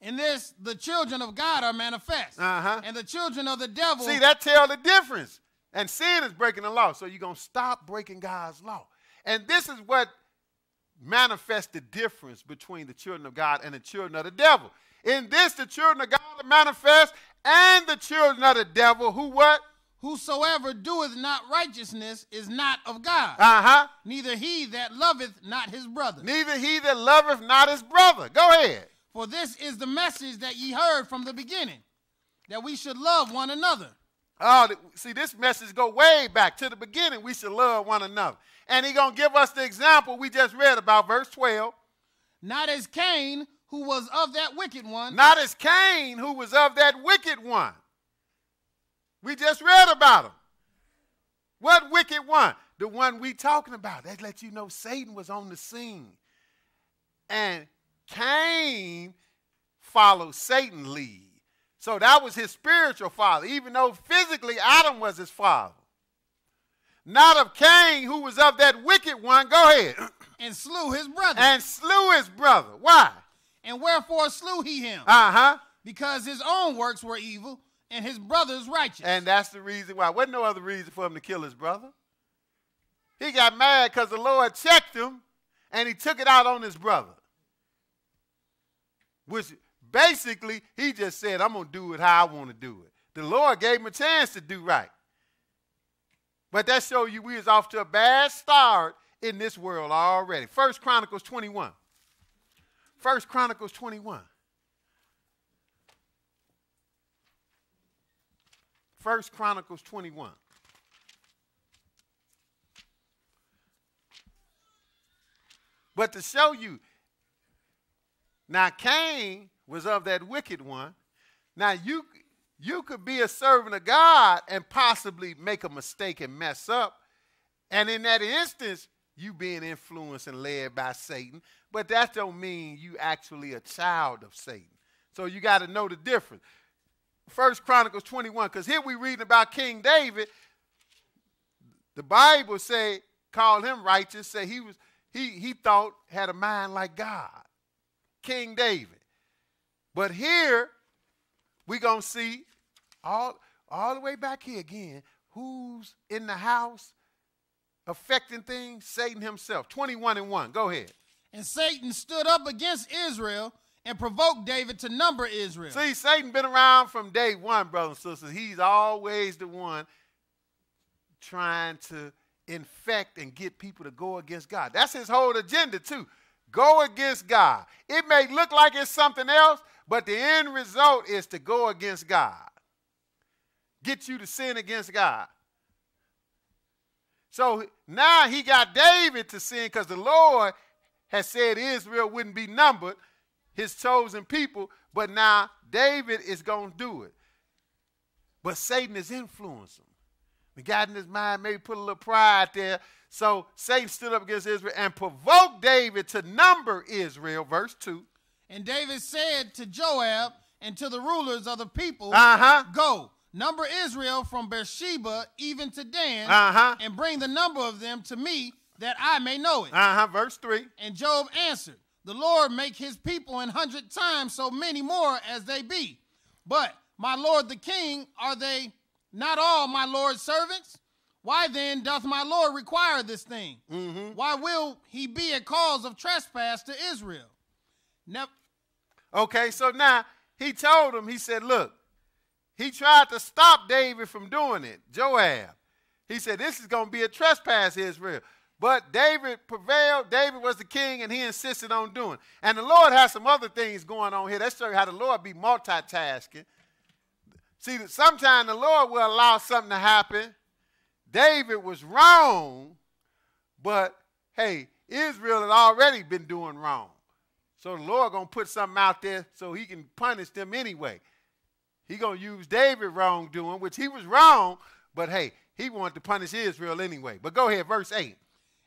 In this, the children of God are manifest. Uh-huh. And the children of the devil. See, that tell the difference. And sin is breaking the law. So you're going to stop breaking God's law. And this is what manifest the difference between the children of God and the children of the devil. In this, the children of God manifest and the children of the devil who what? Whosoever doeth not righteousness is not of God. Uh huh. Neither he that loveth not his brother. Neither he that loveth not his brother. Go ahead. For this is the message that ye heard from the beginning, that we should love one another. Oh, see, this message go way back to the beginning. We should love one another. And he going to give us the example we just read about, verse 12. Not as Cain, who was of that wicked one. Not as Cain, who was of that wicked one. We just read about him. What wicked one? The one we talking about. That lets you know Satan was on the scene. And Cain followed Satan's lead. So that was his spiritual father, even though physically Adam was his father. Not of Cain, who was of that wicked one. Go ahead. and slew his brother. And slew his brother. Why? And wherefore slew he him? Uh huh. Because his own works were evil and his brother's righteous. And that's the reason why. Wasn't no other reason for him to kill his brother. He got mad because the Lord checked him and he took it out on his brother. Which Basically, he just said, I'm going to do it how I want to do it. The Lord gave him a chance to do right. But that shows you we is off to a bad start in this world already. First Chronicles 21. First Chronicles 21. First Chronicles 21. But to show you, now Cain was of that wicked one. Now you you could be a servant of God and possibly make a mistake and mess up. And in that instance, you being influenced and led by Satan, but that don't mean you actually a child of Satan. So you got to know the difference. First Chronicles 21, because here we reading about King David. The Bible say, call him righteous, say he was he he thought had a mind like God. King David. But here, we're going to see all, all the way back here again who's in the house affecting things? Satan himself. 21 and 1. Go ahead. And Satan stood up against Israel and provoked David to number Israel. See, Satan been around from day one, brothers and sisters. He's always the one trying to infect and get people to go against God. That's his whole agenda, too. Go against God. It may look like it's something else, but the end result is to go against God, get you to sin against God. So now he got David to sin because the Lord has said Israel wouldn't be numbered, his chosen people, but now David is going to do it. But Satan has influenced him. The God in his mind maybe put a little pride there. So Satan stood up against Israel and provoked David to number Israel, verse 2, and David said to Joab and to the rulers of the people, uh-huh. Go, number Israel from Beersheba even to Dan, uh-huh. and bring the number of them to me that I may know it. Uh huh. Verse 3. And Job answered, The Lord make his people an hundred times so many more as they be. But, my lord the king, are they not all my lord's servants? Why then doth my Lord require this thing? Mm-hmm. Why will he be a cause of trespass to Israel? Never. Okay, so now he told him, he said, Look, he tried to stop David from doing it, Joab. He said, This is going to be a trespass, Israel. But David prevailed. David was the king, and he insisted on doing. And the Lord has some other things going on here. That shows how the Lord be multitasking. See, sometimes the Lord will allow something to happen. David was wrong, but hey, Israel had already been doing wrong. So the Lord gonna put something out there so he can punish them anyway. He gonna use David wrongdoing, which he was wrong, but hey, he wanted to punish Israel anyway. But go ahead, verse 8.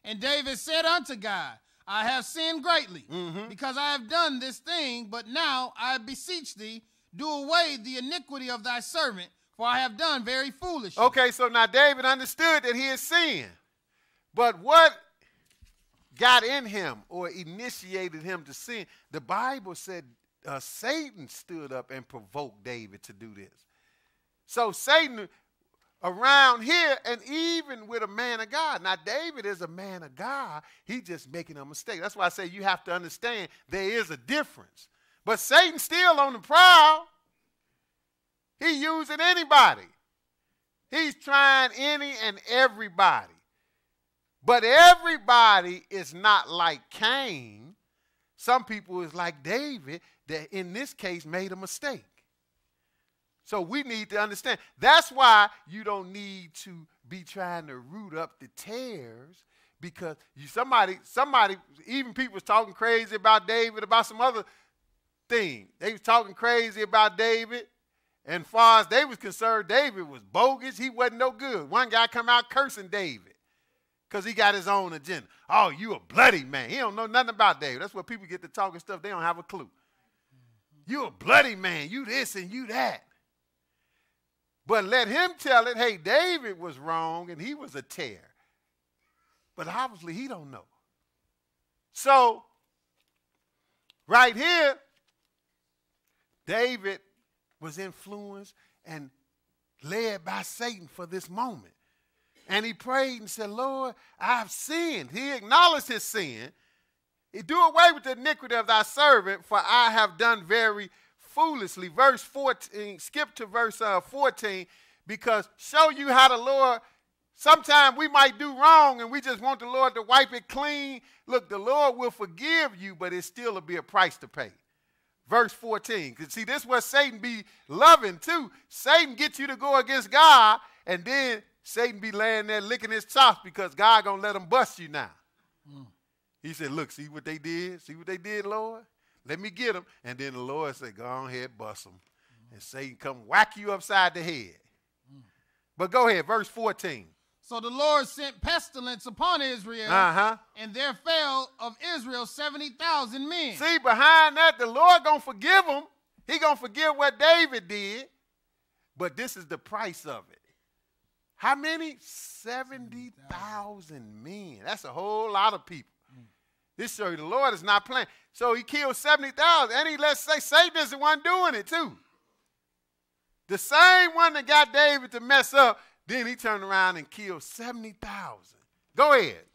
And David said unto God, I have sinned greatly, mm -hmm. because I have done this thing, but now I beseech thee, do away the iniquity of thy servant, for I have done very foolish. Okay, so now David understood that he had sinned. But what got in him or initiated him to sin. The Bible said uh, Satan stood up and provoked David to do this. So Satan around here and even with a man of God. Now, David is a man of God. He just making a mistake. That's why I say you have to understand there is a difference. But Satan's still on the prowl. He using anybody. He's trying any and everybody. But everybody is not like Cain. Some people is like David that in this case made a mistake. So we need to understand. That's why you don't need to be trying to root up the tears because you somebody somebody even people was talking crazy about David about some other thing. They was talking crazy about David. And far as they was concerned, David was bogus. He wasn't no good. One guy come out cursing David because he got his own agenda. Oh, you a bloody man. He don't know nothing about David. That's what people get to talking stuff. They don't have a clue. You a bloody man. You this and you that. But let him tell it, hey, David was wrong and he was a tear. But obviously he don't know. So right here, David was influenced and led by Satan for this moment. And he prayed and said, Lord, I've sinned. He acknowledged his sin. He do away with the iniquity of thy servant, for I have done very foolishly. Verse 14, skip to verse uh, 14, because show you how the Lord, sometimes we might do wrong and we just want the Lord to wipe it clean. Look, the Lord will forgive you, but it still will be a price to pay verse 14. See, this is what Satan be loving too. Satan gets you to go against God, and then Satan be laying there licking his chops because God gonna let him bust you now. Mm. He said, look, see what they did? See what they did, Lord? Let me get them. And then the Lord said, go on ahead, bust them. Mm. And Satan come whack you upside the head. Mm. But go ahead, verse 14. So the Lord sent pestilence upon Israel, uh-huh. and there fell of Israel 70,000 men. See, behind that, the Lord going to forgive them. He going to forgive what David did, but this is the price of it. How many? 70,000 men. That's a whole lot of people. This show you the Lord is not playing. So he killed 70,000. And he, let's say, Satan is the one doing it too. The same one that got David to mess up, then he turned around and killed 70,000. Go ahead.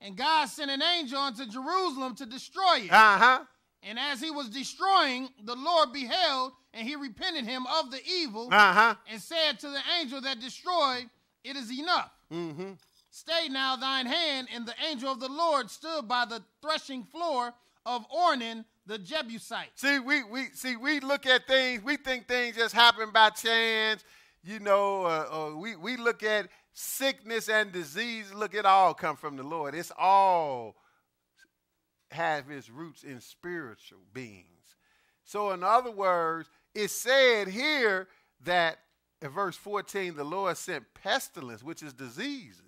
And God sent an angel unto Jerusalem to destroy it. Uh huh. And as he was destroying, the Lord beheld, and he repented him of the evil, uh-huh. and said to the angel that destroyed, it is enough. Mm-hmm. Stay now thine hand. And the angel of the Lord stood by the threshing floor of Ornan the Jebusite. See, we, we see we look at things, we think things just happen by chance. You know, uh, uh, we, we look at sickness and disease. Look, it all come from the Lord. It's all have its roots in spiritual beings. So, in other words, it's said here that in verse 14, the Lord sent pestilence, which is diseases.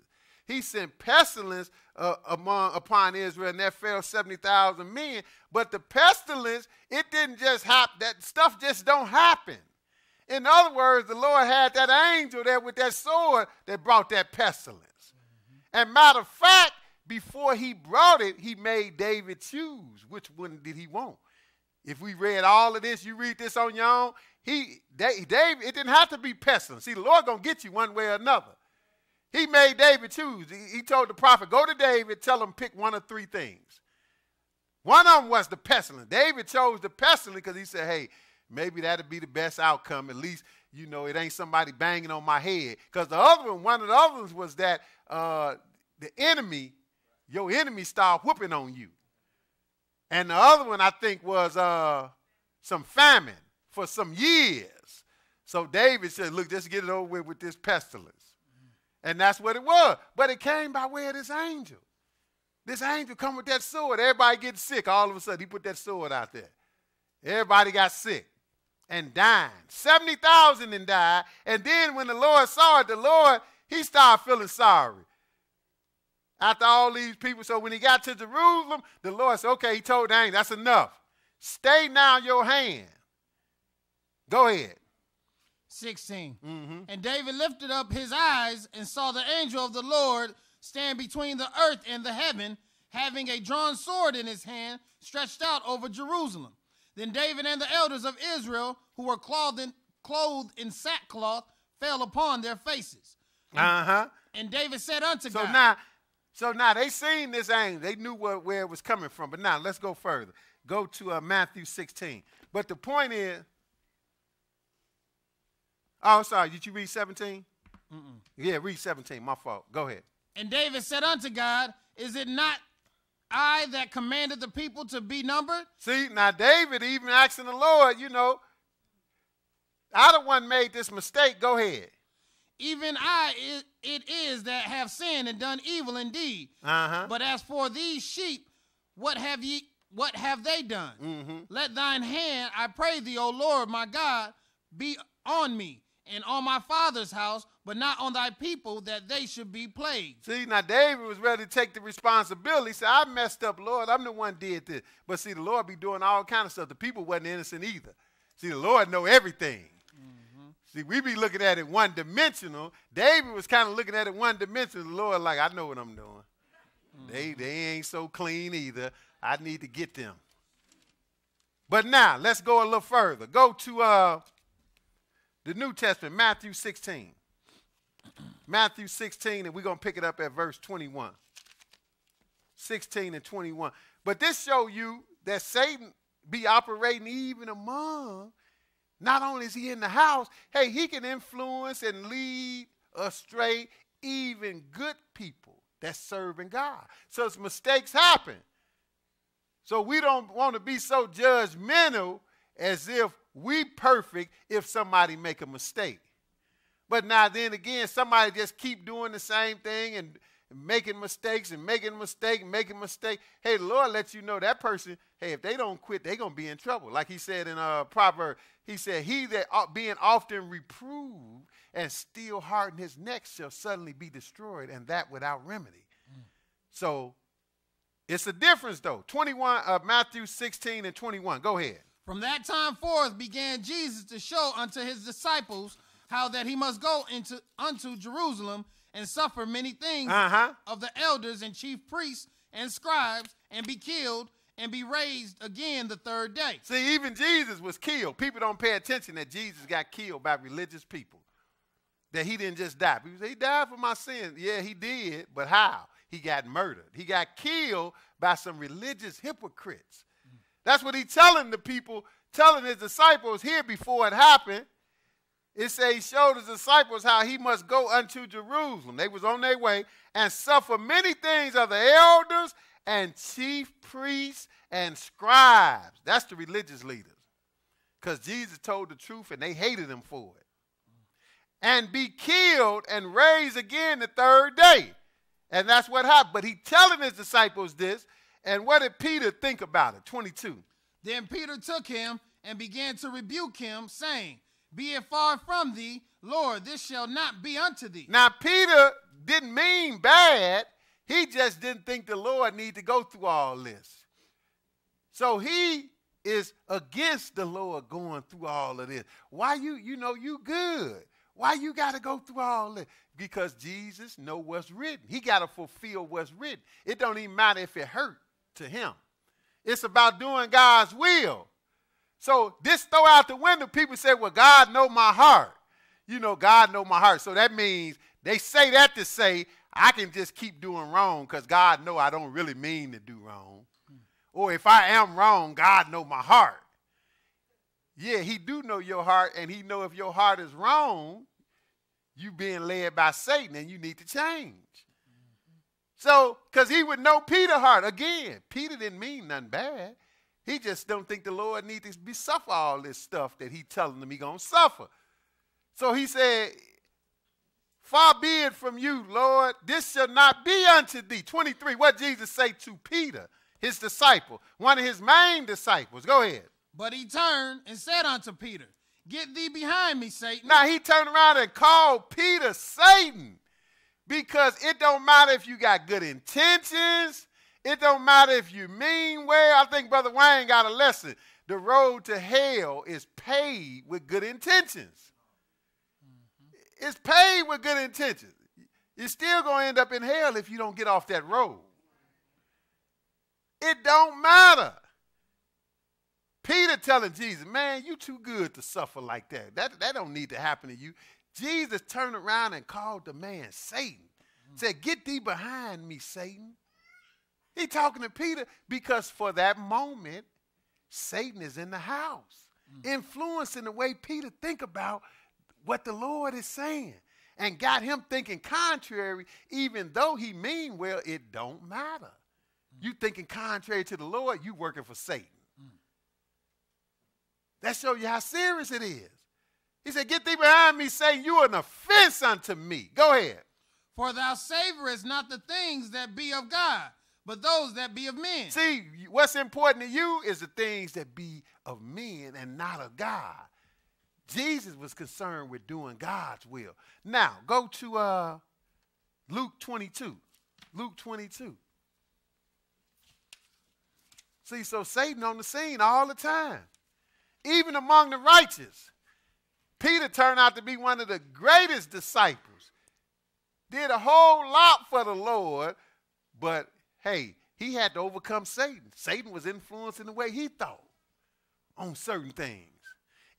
He sent pestilence uh, among upon Israel, and that fell 70,000 men. But the pestilence, it didn't just happen. That stuff just don't happen. In other words, the Lord had that angel there with that sword that brought that pestilence. Mm -hmm. And matter of fact, before he brought it, he made David choose which one did he want. If we read all of this, you read this on your own, he, David. it didn't have to be pestilence. See, the Lord gonna get you one way or another. He made David choose. He, told the prophet, "Go to David, tell him pick one of three things." One of them was the pestilence. David chose the pestilence because he said, "Hey, maybe that'll be the best outcome. At least you know it ain't somebody banging on my head." Because the other one, one of the other was that uh, the enemy, your enemy, start whooping on you. And the other one I think was uh, some famine for some years. So David said, Look, just get it over with with this pestilence. And that's what it was. But it came by way of this angel. This angel come with that sword. Everybody getting sick. All of a sudden, he put that sword out there. Everybody got sick and dying. 70,000 and died. And then when the Lord saw it, the Lord, he started feeling sorry. After all these people. So when he got to Jerusalem, the Lord said, okay, he told the angel, that's enough. Stay now your hand. Go ahead. 16. Mm-hmm. And David lifted up his eyes and saw the angel of the Lord stand between the earth and the heaven, having a drawn sword in his hand, stretched out over Jerusalem. Then David and the elders of Israel, who were clothed in, clothed in sackcloth, fell upon their faces. Uh huh. And David said unto so God. So now, so now they seen this angel. They knew where where it was coming from. But now let's go further. Go to uh, Matthew 16. But the point is, Oh, sorry. Did you read 17? Mm-mm. Yeah, read 17. My fault. Go ahead. And David said unto God, Is it not I that commanded the people to be numbered? See, now David even asking the Lord, you know, I the one made this mistake. Go ahead. Even I, it is that have sinned and done evil indeed. Uh-huh. But as for these sheep, what have ye? What have they done? Mm-hmm. Let thine hand, I pray thee, O Lord, my God, be on me, and on my father's house, but not on thy people, that they should be plagued. See, now David was ready to take the responsibility. He said, I messed up, Lord. I'm the one did this. But see, the Lord be doing all kind of stuff. The people wasn't innocent either. See, the Lord know everything. Mm -hmm. See, we be looking at it one dimensional. David was kind of looking at it one dimensional. The Lord, like, I know what I'm doing. Mm -hmm. They mm-hmm. they ain't so clean either. I need to get them. But now let's go a little further. Go to uh the New Testament, Matthew 16. Matthew 16, and we're going to pick it up at verse 21. 16 and 21. But this show you that Satan be operating even among, not only is he in the house, hey, he can influence and lead astray even good people that's serving God. So mistakes happen. So we don't want to be so judgmental as if we perfect if somebody make a mistake. But now then again, somebody just keep doing the same thing and making mistakes and making mistake, making mistake. Hey, Lord let you know that person, hey, if they don't quit, they going to be in trouble. Like he said in a uh, proverb, he said, he that uh, being often reproved and still harden his neck shall suddenly be destroyed and that without remedy. Mm. So it's a difference though. 21, uh, Matthew 16 and 21. Go ahead. From that time forth began Jesus to show unto his disciples how that he must go into unto Jerusalem and suffer many things uh-huh. of the elders and chief priests and scribes and be killed and be raised again the third day. See, even Jesus was killed. People don't pay attention that Jesus got killed by religious people. That he didn't just die. People say, He died for my sins. Yeah, he did, but how? He got murdered. He got killed by some religious hypocrites that's what he's telling the people, telling his disciples here before it happened. It says he showed his disciples how he must go unto Jerusalem. They was on their way and suffer many things of the elders and chief priests and scribes. That's the religious leaders. Because Jesus told the truth and they hated him for it. And be killed and raised again the third day. And that's what happened. But he telling his disciples this and what did Peter think about it? 22. Then Peter took him and began to rebuke him, saying, Be it far from thee, Lord, this shall not be unto thee. Now, Peter didn't mean bad. He just didn't think the Lord need to go through all this. So he is against the Lord going through all of this. Why you, you know, you good. Why you got to go through all this? Because Jesus know what's written. He got to fulfill what's written. It don't even matter if it hurt to him. It's about doing God's will. So this throw out the window. People say, well, God know my heart. You know, God know my heart. So that means they say that to say, I can just keep doing wrong because God know I don't really mean to do wrong. Hmm. Or if I am wrong, God know my heart. Yeah, he do know your heart, and he know if your heart is wrong, you being led by Satan and you need to change. So, because he would know Peter heart. Again, Peter didn't mean nothing bad. He just don't think the Lord needs to be suffer all this stuff that he telling them he going to suffer. So he said, Far be it from you, Lord, this shall not be unto thee. 23, what Jesus say to Peter, his disciple, one of his main disciples. Go ahead. But he turned and said unto Peter, Get thee behind me, Satan. Now he turned around and called Peter Satan. Because it don't matter if you got good intentions. It don't matter if you mean well. I think Brother Wayne got a lesson. The road to hell is paved with good intentions. Mm-hmm. It's paved with good intentions. You're still going to end up in hell if you don't get off that road. It don't matter. Peter telling Jesus, man, you too good to suffer like that. That, that don't need to happen to you. Jesus turned around and called the man Satan. Mm. Said, Get thee behind me, Satan. He talking to Peter because for that moment, Satan is in the house, mm. influencing the way Peter think about what the Lord is saying and got him thinking contrary, even though he mean well, it don't matter. Mm. You thinking contrary to the Lord, you working for Satan. Mm. That show you how serious it is. He said, Get thee behind me, saying, You are an offense unto me. Go ahead. For thou savorest not the things that be of God, but those that be of men. See, what's important to you is the things that be of men and not of God. Jesus was concerned with doing God's will. Now, go to uh, Luke 22. Luke 22. See, so Satan on the scene all the time, even among the righteous. Peter turned out to be one of the greatest disciples. Did a whole lot for the Lord, but hey, he had to overcome Satan. Satan was influenced in the way he thought on certain things.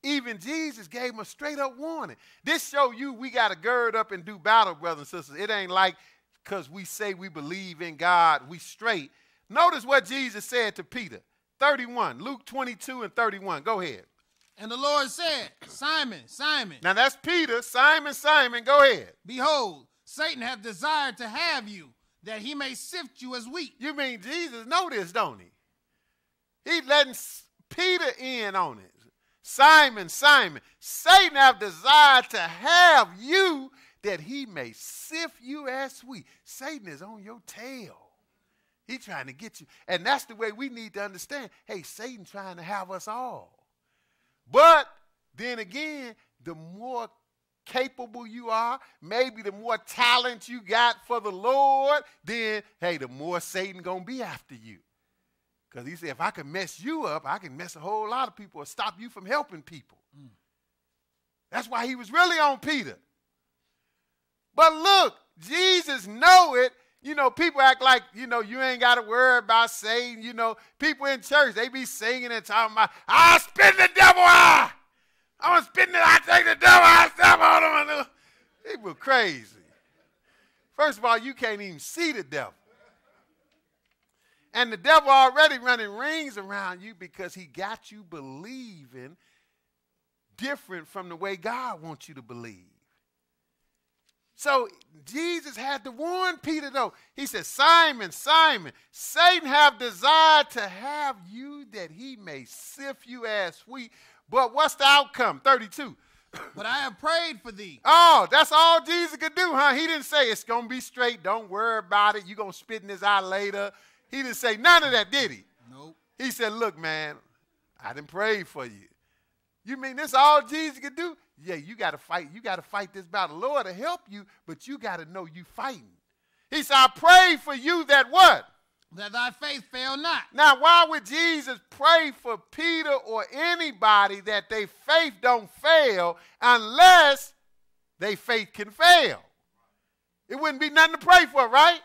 Even Jesus gave him a straight up warning. This show you we got to gird up and do battle, brothers and sisters. It ain't like because we say we believe in God, we straight. Notice what Jesus said to Peter 31, Luke 22 and 31. Go ahead. And the Lord said, Simon, Simon. Now that's Peter. Simon, Simon, go ahead. Behold, Satan hath desired to have you, that he may sift you as wheat. You mean Jesus know this, don't he? He letting Peter in on it. Simon, Simon, Satan hath desired to have you, that he may sift you as wheat. Satan is on your tail. He's trying to get you. And that's the way we need to understand. Hey, Satan trying to have us all. But then again, the more capable you are, maybe the more talent you got for the Lord, then hey, the more Satan gonna be after you. Because he said, if I can mess you up, I can mess a whole lot of people or stop you from helping people. Mm. That's why he was really on Peter. But look, Jesus know it you know, people act like, you know, you ain't got to worry about saying. You know, people in church, they be singing and talking about, I'll spin the devil out. I'm going to spin it. I take the devil I step on him. People crazy. First of all, you can't even see the devil. And the devil already running rings around you because he got you believing different from the way God wants you to believe. So Jesus had to warn Peter, though. He said, Simon, Simon, Satan have desired to have you that he may sift you as wheat. But what's the outcome? 32. But I have prayed for thee. Oh, that's all Jesus could do, huh? He didn't say it's going to be straight. Don't worry about it. You're going to spit in his eye later. He didn't say none of that, did he? Nope. He said, Look, man, I didn't pray for you. You mean this all Jesus could do? yeah, you got to fight. You got to fight this battle. Lord to help you, but you got to know you fighting. He said, I pray for you that what? That thy faith fail not. Now, why would Jesus pray for Peter or anybody that their faith don't fail unless their faith can fail? It wouldn't be nothing to pray for, right?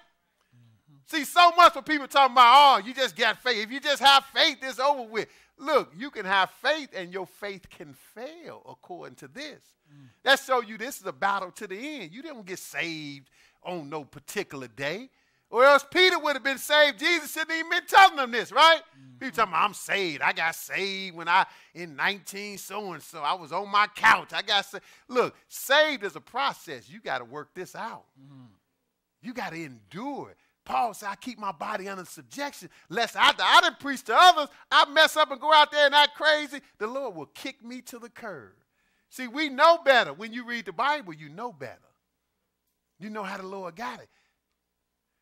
Mm -hmm. See, so much for people talking about, oh, you just got faith. If you just have faith, it's over with. Look, you can have faith and your faith can fail according to this. Mm. That show you this is a battle to the end. You didn't get saved on no particular day. Or else Peter would have been saved. Jesus shouldn't even been telling them this, right? Mm-hmm. People talking about, I'm saved. I got saved when I, in 19 so and so, I was on my couch. I got saved. Look, saved is a process. You got to work this out. Mm-hmm. You got to endure. Paul said, I keep my body under subjection, lest after I done preach to others, I mess up and go out there and act crazy. The Lord will kick me to the curb. See, we know better. When you read the Bible, you know better. You know how the Lord got it.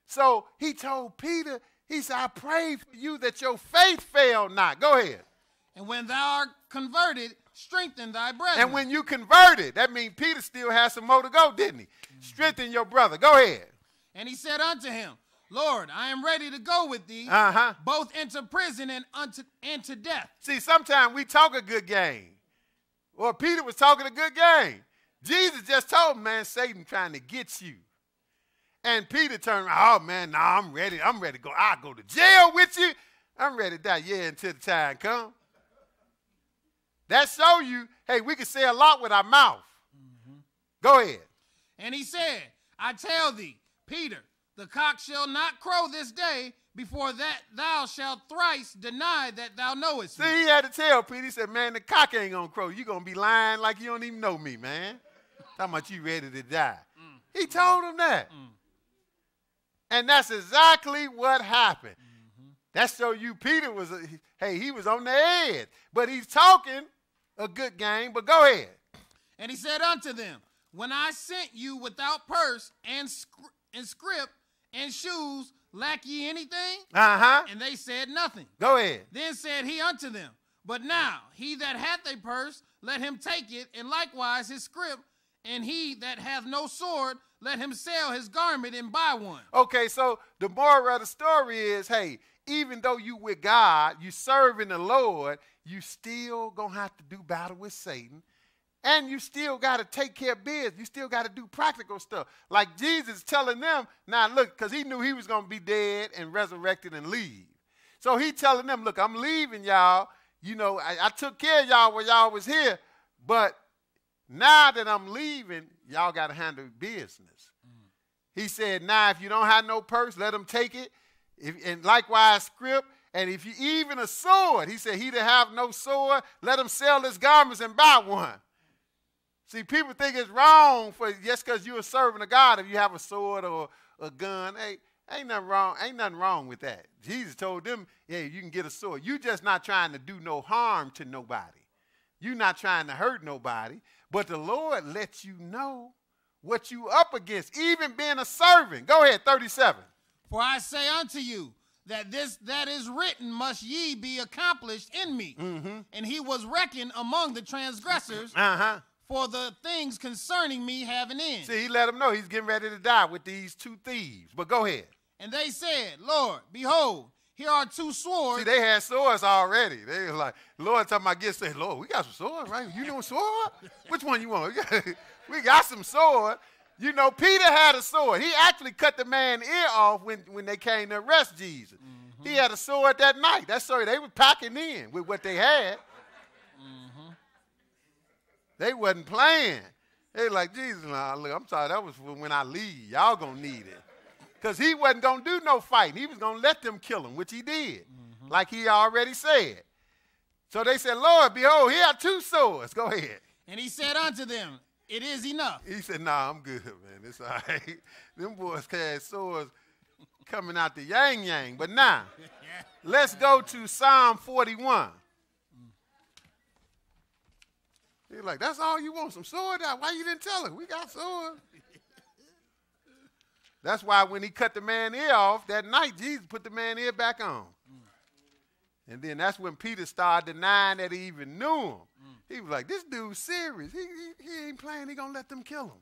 So he told Peter, he said, I pray for you that your faith fail not. Go ahead. And when thou art converted, strengthen thy brother. And when you converted, that means Peter still has some more to go, didn't he? Mm -hmm. Strengthen your brother. Go ahead. And he said unto him, Lord, I am ready to go with thee, uh-huh. both into prison and unto and to death. See, sometimes we talk a good game. Well, Peter was talking a good game. Jesus just told him, man, Satan trying to get you. And Peter turned around, oh man, nah, I'm ready. I'm ready to go. I'll go to jail with you. I'm ready to die. Yeah, until the time come. That show you, hey, we can say a lot with our mouth. Mm-hmm. Go ahead. And he said, I tell thee, Peter, the cock shall not crow this day before that thou shalt thrice deny that thou knowest See, he had to tell Pete. He said, man, the cock ain't going to crow. you going to be lying like you don't even know me, man. How about you ready to die. Mm. He told him that. Mm. And that's exactly what happened. Mm-hmm. That's so you, Peter was, a, uh, hey, he was on the edge. But he's talking a good game, but go ahead. And he said unto them, when I sent you without purse and, scri- and scrip, and shoes, lack ye anything? Uh huh. And they said nothing. Go ahead. Then said he unto them, But now he that hath a purse, let him take it, and likewise his scrip, and he that hath no sword, let him sell his garment and buy one. Okay, so the moral of the story is hey, even though you with God, you serving the Lord, you still gonna have to do battle with Satan and you still got to take care of business. You still got to do practical stuff. Like Jesus telling them, now look, because he knew he was going to be dead and resurrected and leave. So he telling them, look, I'm leaving y'all. You know, I, I took care of y'all when y'all was here, but now that I'm leaving, y'all got to handle business. Mm. He said, now if you don't have no purse, let them take it. If, and likewise, script. And if you even a sword, he said, he didn't have no sword, let him sell his garments and buy one. See, people think it's wrong for just because you're serving a God if you have a sword or a gun. Hey, ain't nothing wrong. Ain't nothing wrong with that. Jesus told them, yeah, you can get a sword. You just not trying to do no harm to nobody. You're not trying to hurt nobody. But the Lord lets you know what you up against, even being a servant. Go ahead, 37. For I say unto you that this that is written must ye be accomplished in me. Mm-hmm. And he was reckoned among the transgressors. Uh-huh for the things concerning me have an end. See, he let them know he's getting ready to die with these two thieves. But go ahead. And they said, Lord, behold, here are two swords. See, they had swords already. They was like, Lord, talking about get said, Lord, we got some swords, right? You know sword? Which one you want? we got some sword. You know, Peter had a sword. He actually cut the man's ear off when, when they came to arrest Jesus. Mm -hmm. He mm-hmm. had a sword that night. That's sorry, they were packing in with what they had. They wasn't playing. They like, Jesus, nah, look, I'm sorry, that was when I leave. Y'all gonna need it. Because he wasn't gonna do no fighting. He was gonna let them kill him, which he did, mm-hmm. like he already said. So they said, Lord, behold, here are two swords. Go ahead. And he said unto them, It is enough. He said, Nah, I'm good, man. It's all right. them boys had swords coming out the yang yang. But now, yeah. let's go to Psalm 41. He's like, that's all you want, some sword? Why you didn't tell her? We got sword. that's why when he cut the man ear off that night, Jesus put the man ear back on. Mm. And then that's when Peter started denying that he even knew him. Mm. He was like, this dude's serious. He, he, he ain't playing. He going to let them kill him.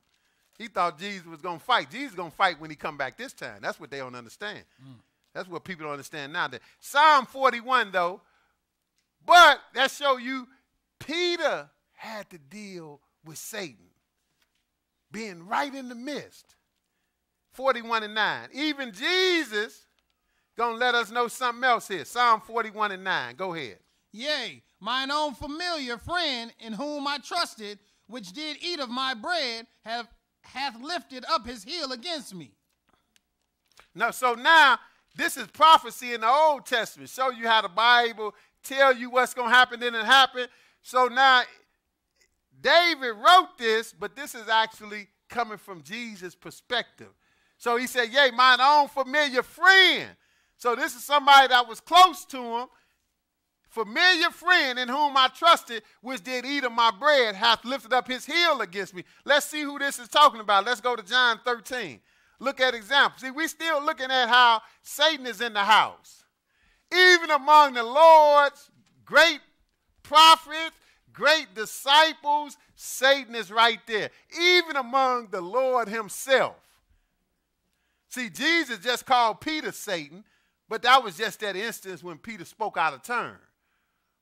He thought Jesus was going to fight. Jesus going to fight when he come back this time. That's what they don't understand. Mm. That's what people don't understand now. That Psalm 41, though, but that show you Peter had to deal with Satan being right in the midst. 41 and 9. Even Jesus gonna let us know something else here. Psalm 41 and 9. Go ahead. Yea, mine own familiar friend in whom I trusted, which did eat of my bread, have hath lifted up his heel against me. Now, so now this is prophecy in the Old Testament. Show you how the Bible tell you what's gonna happen, then it happened. So now David wrote this, but this is actually coming from Jesus' perspective. So he said, Yea, mine own familiar friend. So this is somebody that was close to him, familiar friend in whom I trusted, which did eat of my bread, hath lifted up his heel against me. Let's see who this is talking about. Let's go to John 13. Look at examples. See, we're still looking at how Satan is in the house. Even among the Lord's great prophets, great disciples, Satan is right there, even among the Lord himself. See, Jesus just called Peter Satan, but that was just that instance when Peter spoke out of turn.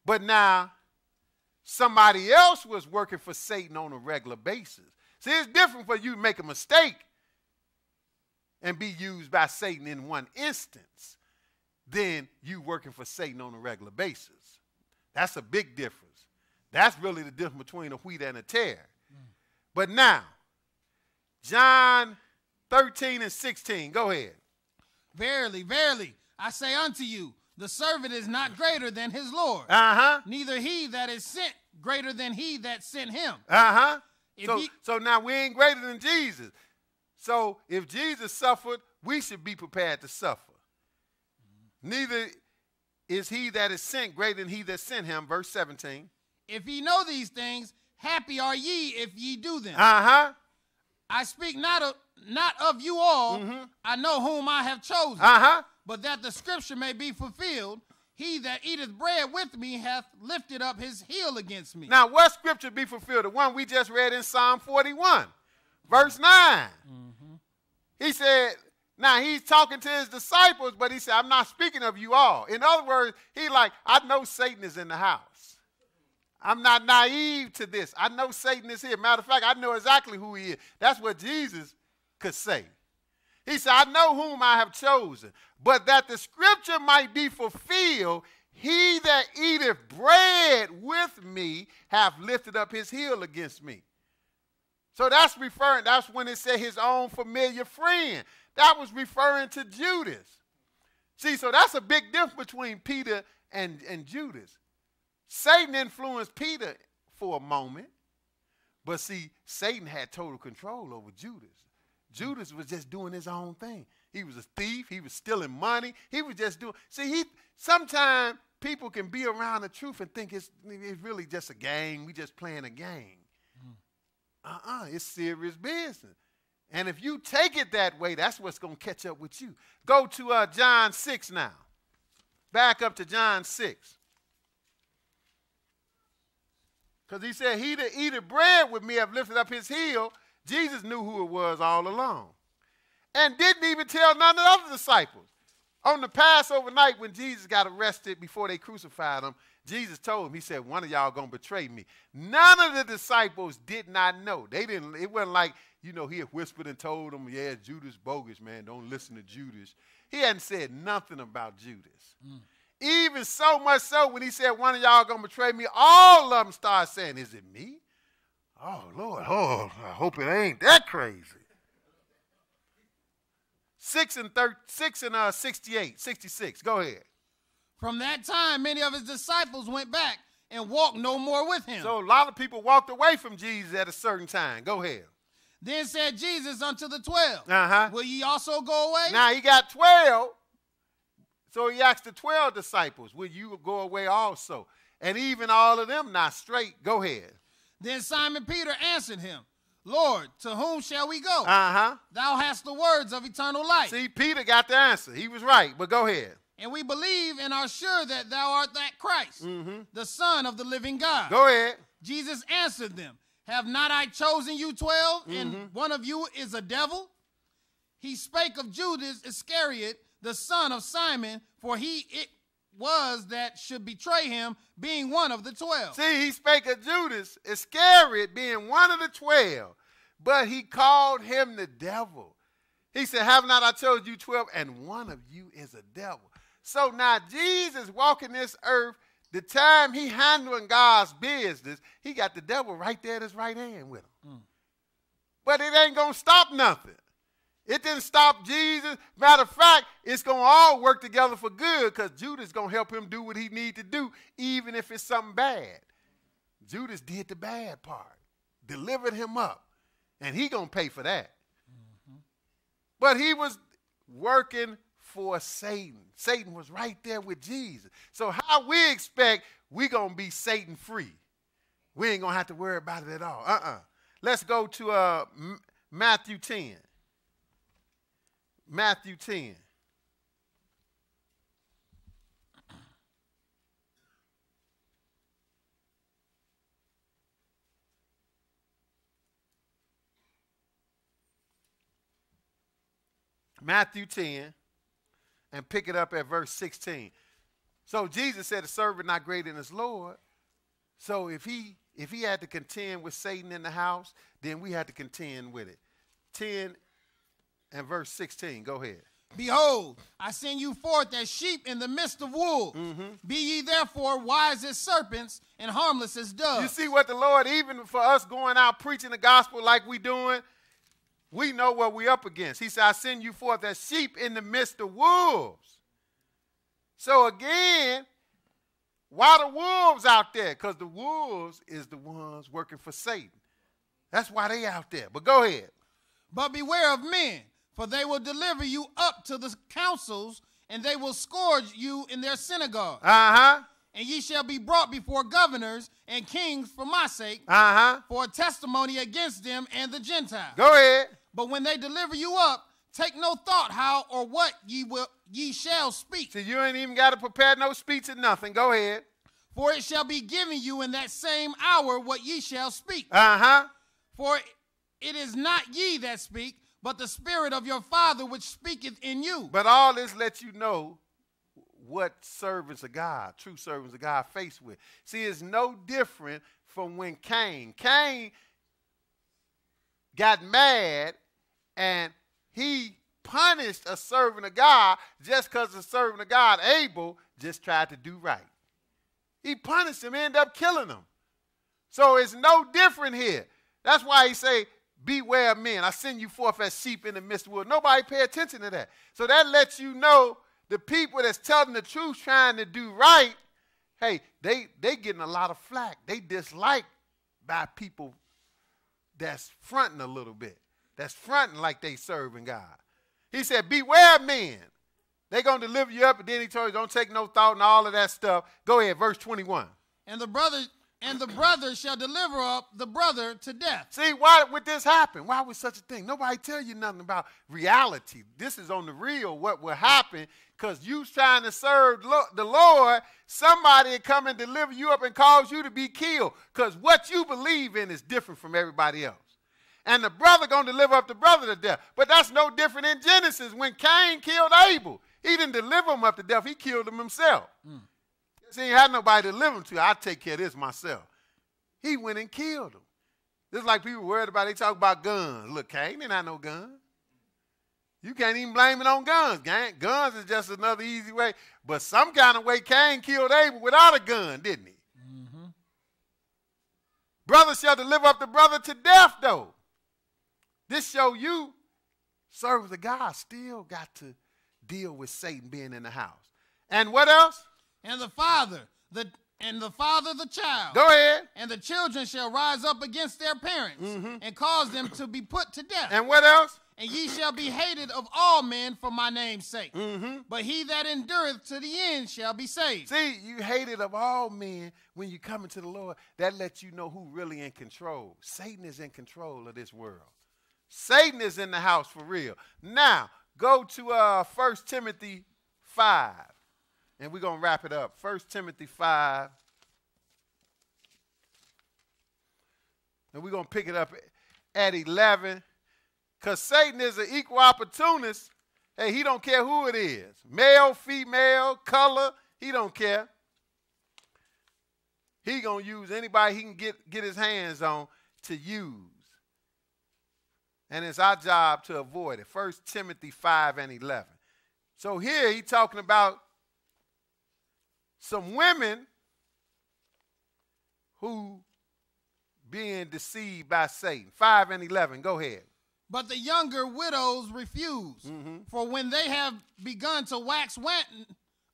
But now, somebody else was working for Satan on a regular basis. See, it's different for you to make a mistake and be used by Satan in one instance than you working for Satan on a regular basis. That's a big difference. That's really the difference between a wheat and a tear. Mm. But now, John 13 and 16. Go ahead. Verily, verily, I say unto you, the servant is not greater than his Lord. Uh huh. Neither he that is sent greater than he that sent him. Uh huh. So, he... so now we ain't greater than Jesus. So if Jesus suffered, we should be prepared to suffer. Neither is he that is sent greater than he that sent him. Verse 17. If ye know these things, happy are ye if ye do them. Uh-huh. I speak not of not of you all. Mm-hmm. I know whom I have chosen. Uh-huh. But that the scripture may be fulfilled, he that eateth bread with me hath lifted up his heel against me. Now, what scripture be fulfilled? The one we just read in Psalm 41, verse 9. Mm-hmm. He said, now he's talking to his disciples, but he said, I'm not speaking of you all. In other words, he like, I know Satan is in the house. I'm not naive to this. I know Satan is here. Matter of fact, I know exactly who he is. That's what Jesus could say. He said, I know whom I have chosen, but that the scripture might be fulfilled, he that eateth bread with me hath lifted up his heel against me. So that's referring, that's when it said his own familiar friend. That was referring to Judas. See, so that's a big difference between Peter and, and Judas. Satan influenced Peter for a moment, but see, Satan had total control over Judas. Judas was just doing his own thing. He was a thief. He was stealing money. He was just doing. See, he sometimes people can be around the truth and think it's, it's really just a game. We just playing a game. Mm. Uh-uh, it's serious business. And if you take it that way, that's what's going to catch up with you. Go to uh, John 6 now. Back up to John 6. Because he said, He that eateth bread with me have lifted up his heel. Jesus knew who it was all along. And didn't even tell none of the other disciples. On the Passover night when Jesus got arrested before they crucified him, Jesus told him, He said, One of y'all gonna betray me. None of the disciples did not know. They didn't, it wasn't like, you know, he had whispered and told them, Yeah, Judas bogus, man. Don't listen to Judas. He hadn't said nothing about Judas. Mm. Even so much so, when he said one of y'all gonna betray me, all of them started saying, "Is it me? Oh Lord, oh, I hope it ain't that crazy." Six and thir- six and uh, 68, 66. Go ahead. From that time, many of his disciples went back and walked no more with him. So a lot of people walked away from Jesus at a certain time. Go ahead. Then said Jesus unto the twelve, uh-huh. Will ye also go away? Now he got twelve so he asked the 12 disciples, Will you go away also? And even all of them not straight. Go ahead. Then Simon Peter answered him, Lord, to whom shall we go? Uh huh. Thou hast the words of eternal life. See, Peter got the answer. He was right, but go ahead. And we believe and are sure that thou art that Christ, mm-hmm. the Son of the living God. Go ahead. Jesus answered them, Have not I chosen you 12, mm-hmm. and one of you is a devil? He spake of Judas Iscariot, the son of Simon, for he it was that should betray him, being one of the twelve. See, he spake of Judas Iscariot being one of the twelve, but he called him the devil. He said, Have not I told you twelve, and one of you is a devil. So now Jesus walking this earth, the time he handling God's business, he got the devil right there at his right hand with him. Mm. But it ain't gonna stop nothing. It didn't stop Jesus. Matter of fact, it's going to all work together for good because Judas going to help him do what he need to do, even if it's something bad. Judas did the bad part, delivered him up, and he going to pay for that. Mm-hmm. But he was working for Satan. Satan was right there with Jesus. So how we expect we going to be Satan free? We ain't going to have to worry about it at all. Uh-uh. Let's go to uh, M- Matthew 10. Matthew 10. Matthew 10 and pick it up at verse 16. So Jesus said, "A servant not greater than his Lord." So if he if he had to contend with Satan in the house, then we had to contend with it. 10 and verse 16. Go ahead. Behold, I send you forth as sheep in the midst of wolves. Mm -hmm. Be ye therefore wise as serpents and harmless as doves. You see what the Lord, even for us going out preaching the gospel like we doing, we know what we're up against. He said, I send you forth as sheep in the midst of wolves. So again, why the wolves out there? Because the wolves is the ones working for Satan. That's why they out there. But go ahead. But beware of men for they will deliver you up to the councils, and they will scourge you in their synagogues. Uh huh. And ye shall be brought before governors and kings for my sake, uh-huh. for a testimony against them and the Gentiles. Go ahead. But when they deliver you up, take no thought how or what ye will ye shall speak. So you ain't even got to prepare no speech or nothing. Go ahead. For it shall be given you in that same hour what ye shall speak. Uh huh. For it is not ye that speak, but the spirit of your father which speaketh in you. But all this lets you know what servants of God, true servants of God, face with. See, it's no different from when Cain. Cain got mad and he punished a servant of God just because the servant of God, Abel, just tried to do right. He punished him, ended up killing him. So it's no different here. That's why he say Beware men. I send you forth as sheep in the midst of the Nobody pay attention to that. So that lets you know the people that's telling the truth, trying to do right, hey, they they getting a lot of flack. They disliked by people that's fronting a little bit, that's fronting like they serving God. He said, beware men. They're going to deliver you up. And then he told you, don't take no thought and all of that stuff. Go ahead, verse 21. And the brothers and the brother shall deliver up the brother to death. See, why would this happen? Why would such a thing? Nobody tell you nothing about reality. This is on the real what will happen because you trying to serve lo the Lord, somebody come and deliver you up and cause you to be killed because what you believe in is different from everybody else. And the brother going to deliver up the brother to death. But that's no different in Genesis when Cain killed Abel. He didn't deliver him up to death. He killed him himself. Mm. See, he had nobody to live him to. I take care of this myself. He went and killed him. This like people worried about, they talk about guns. Look, Cain didn't have no gun. You can't even blame it on guns, gang. Guns is just another easy way. But some kind of way, Cain killed Abel without a gun, didn't he? Mm-hmm. Brother shall deliver up the brother to death, though. This show you servants of God still got to deal with Satan being in the house. And what else? and the father, the and the father the child. Go ahead. And the children shall rise up against their parents mm -hmm. and cause them to be put to death. And what else? And ye shall be hated of all men for my name's sake. Mm -hmm. But he that endureth to the end shall be saved. See, you hated of all men when you come into the Lord. That lets you know who really in control. Satan is in control of this world. Satan is in the house for real. Now, go to uh, 1 Timothy 5 and we're going to wrap it up. 1 Timothy 5. And we're going to pick it up at 11. Because Satan is an equal opportunist. Hey, he don't care who it is male, female, color, he don't care. He going to use anybody he can get, get his hands on to use. And it's our job to avoid it. 1 Timothy 5 and 11. So here he talking about some women who being deceived by Satan. 5 and 11. Go ahead. But the younger widows refuse, mm-hmm. for when they have begun to wax wanton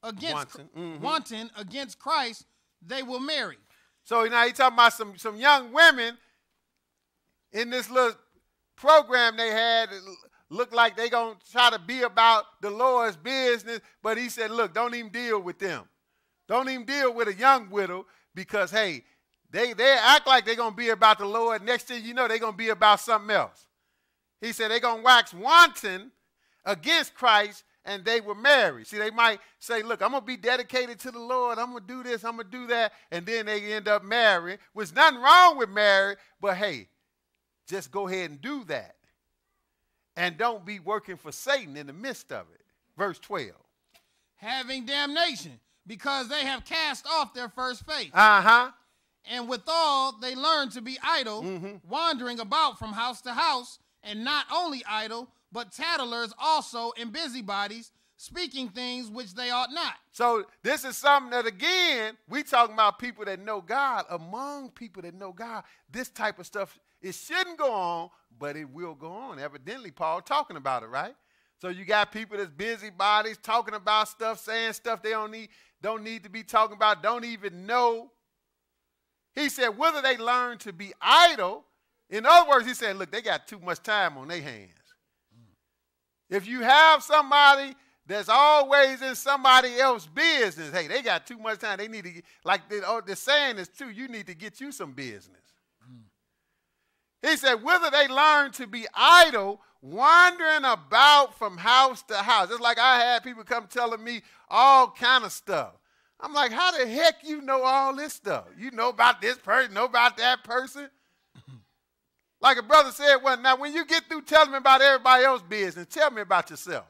against wanton. Mm-hmm. wanton. against Christ, they will marry. So now he's talking about some some young women in this little program they had. Look like they gonna try to be about the Lord's business, but he said, "Look, don't even deal with them." Don't even deal with a young widow because, hey, they, they act like they're going to be about the Lord. Next thing you know, they're going to be about something else. He said they're going to wax wanton against Christ and they were married. See, they might say, Look, I'm going to be dedicated to the Lord. I'm going to do this. I'm going to do that. And then they end up married, which nothing wrong with married, but hey, just go ahead and do that. And don't be working for Satan in the midst of it. Verse 12. Having damnation because they have cast off their first faith. Uh huh. And withal, they learn to be idle, mm-hmm. wandering about from house to house, and not only idle, but tattlers also and busybodies, speaking things which they ought not. So this is something that again, we talking about people that know God. Among people that know God, this type of stuff it shouldn't go on, but it will go on. Evidently, Paul talking about it, right? So you got people that's busybodies talking about stuff, saying stuff they don't need, don't need to be talking about, don't even know. He said, whether they learn to be idle, in other words, he said, look, they got too much time on their hands. If you have somebody that's always in somebody else's business, hey, they got too much time. They need to get, like the, oh, the saying is too, you need to get you some business. Mm. He said, whether they learn to be idle wandering about from house to house. It's like I had people come telling me all kind of stuff. I'm like, how the heck you know all this stuff? You know about this person, know about that person. like a brother said, well, now when you get through telling me about everybody else's business, tell me about yourself.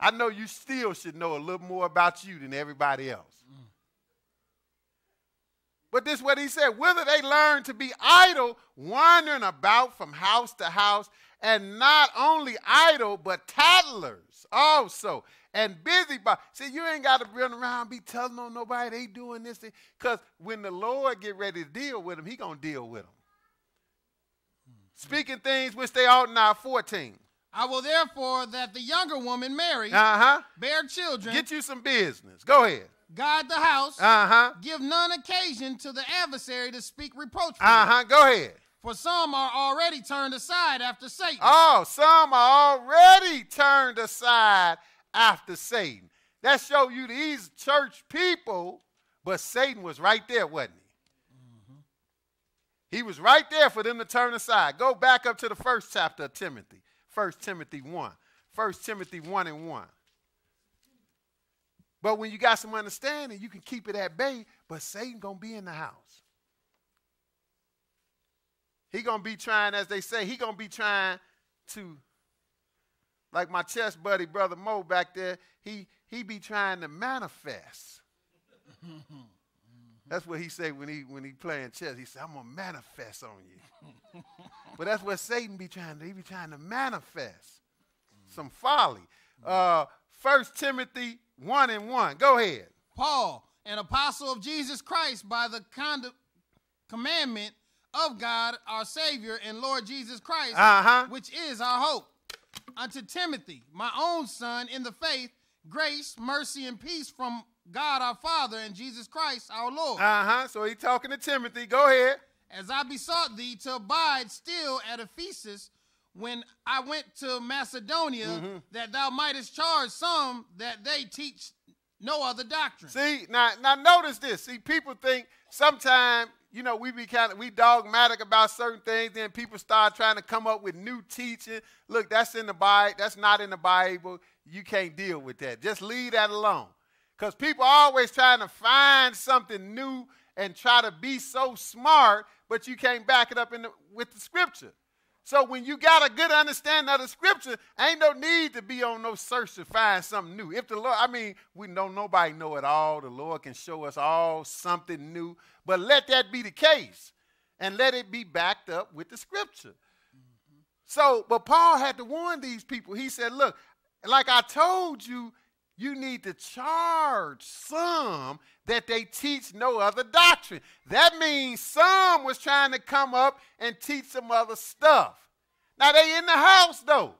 I know you still should know a little more about you than everybody else. But this is what he said. Whether they learn to be idle, wandering about from house to house and not only idle, but tattlers also, and busy. By See, you ain't got to run around be telling on nobody they doing this. Because when the Lord get ready to deal with them, he going to deal with them. Hmm. Speaking things which they ought not 14. I will therefore that the younger woman marry, uh-huh. bear children. Get you some business. Go ahead. Guard the house. Uh-huh. Give none occasion to the adversary to speak reproachfully. Uh-huh. Go ahead for some are already turned aside after Satan. Oh, some are already turned aside after Satan. That show you these church people, but Satan was right there, wasn't he? Mm-hmm. He was right there for them to turn aside. Go back up to the first chapter of Timothy, 1 Timothy 1. 1 Timothy 1 and 1. But when you got some understanding, you can keep it at bay, but Satan going to be in the house. He gonna be trying, as they say, he gonna be trying to, like my chess buddy, brother Mo back there, he he be trying to manifest. that's what he say when he when he playing chess. He said, I'm gonna manifest on you. but that's what Satan be trying to, he be trying to manifest mm. some folly. Uh, Timothy 1 and 1. Go ahead. Paul, an apostle of Jesus Christ by the commandment of God, our Savior and Lord Jesus Christ, uh-huh. which is our hope. Unto Timothy, my own son in the faith, grace, mercy, and peace from God our Father and Jesus Christ our Lord. Uh huh. So he's talking to Timothy. Go ahead. As I besought thee to abide still at Ephesus when I went to Macedonia, mm-hmm. that thou mightest charge some that they teach no other doctrine. See, now, now notice this. See, people think sometimes you know, we be kind of we dogmatic about certain things. Then people start trying to come up with new teaching. Look, that's in the Bible. That's not in the Bible. You can't deal with that. Just leave that alone. Because people are always trying to find something new and try to be so smart, but you can't back it up the, with the scripture. So when you got a good understanding of the scripture, ain't no need to be on no search to find something new. If the Lord, I mean, we know nobody know it all. The Lord can show us all something new but let that be the case and let it be backed up with the scripture. Mm-hmm. So, but Paul had to warn these people. He said, Look, like I told you, you need to charge some that they teach no other doctrine. That means some was trying to come up and teach some other stuff. Now they in the house though.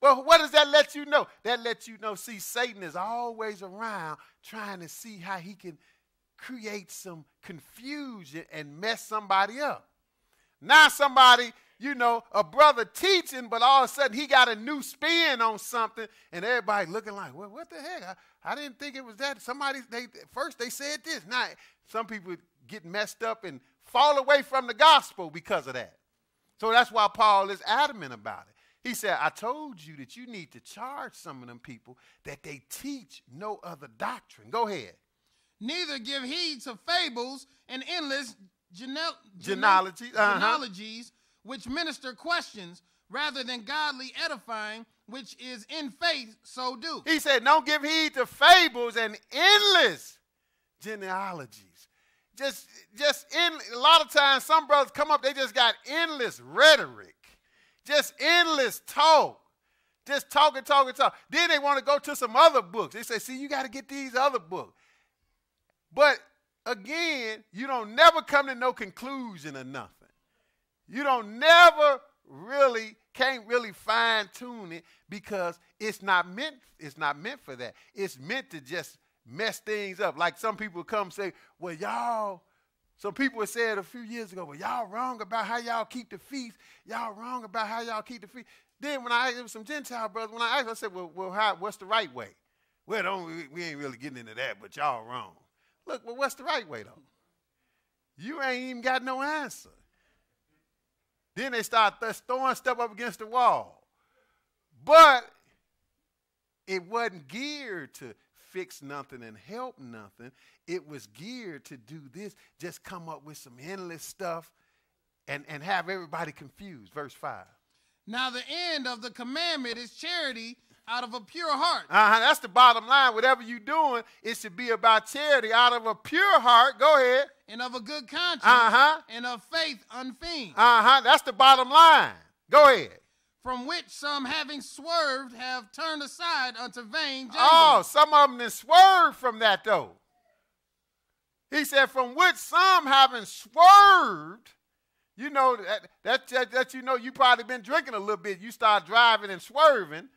Well, what does that let you know? That lets you know, see, Satan is always around trying to see how he can create some confusion and mess somebody up. Now somebody, you know, a brother teaching, but all of a sudden he got a new spin on something, and everybody looking like, well, what the heck? I, I didn't think it was that. Somebody they first they said this. Now some people get messed up and fall away from the gospel because of that. So that's why Paul is adamant about it. He said, I told you that you need to charge some of them people that they teach no other doctrine. Go ahead neither give heed to fables and endless genealogies, uh-huh. genealogies which minister questions rather than godly edifying which is in faith so do he said don't give heed to fables and endless genealogies just just in a lot of times some brothers come up they just got endless rhetoric just endless talk just talking, talking, talk then they want to go to some other books they say see you got to get these other books but again, you don't never come to no conclusion or nothing. You don't never really can't really fine tune it because it's not meant it's not meant for that. It's meant to just mess things up. Like some people come say, "Well, y'all." Some people said a few years ago, "Well, y'all wrong about how y'all keep the feast. Y'all wrong about how y'all keep the feast." Then when I asked some Gentile brothers, when I asked, I said, "Well, well, how, what's the right way?" Well, don't we, we ain't really getting into that, but y'all wrong. Look, well, what's the right way, though? You ain't even got no answer. Then they start throwing stuff up against the wall. But it wasn't geared to fix nothing and help nothing. It was geared to do this, just come up with some endless stuff and, and have everybody confused. Verse 5. Now, the end of the commandment is charity, out of a pure heart. Uh-huh. That's the bottom line. Whatever you're doing, it should be about charity out of a pure heart. Go ahead. And of a good conscience. Uh-huh. And of faith unfeigned. Uh-huh. That's the bottom line. Go ahead. From which some having swerved have turned aside unto vain Oh, some of them have swerved from that though. He said, from which some having swerved you know that, that that, that you know you probably been drinking a little bit. You start driving and swerving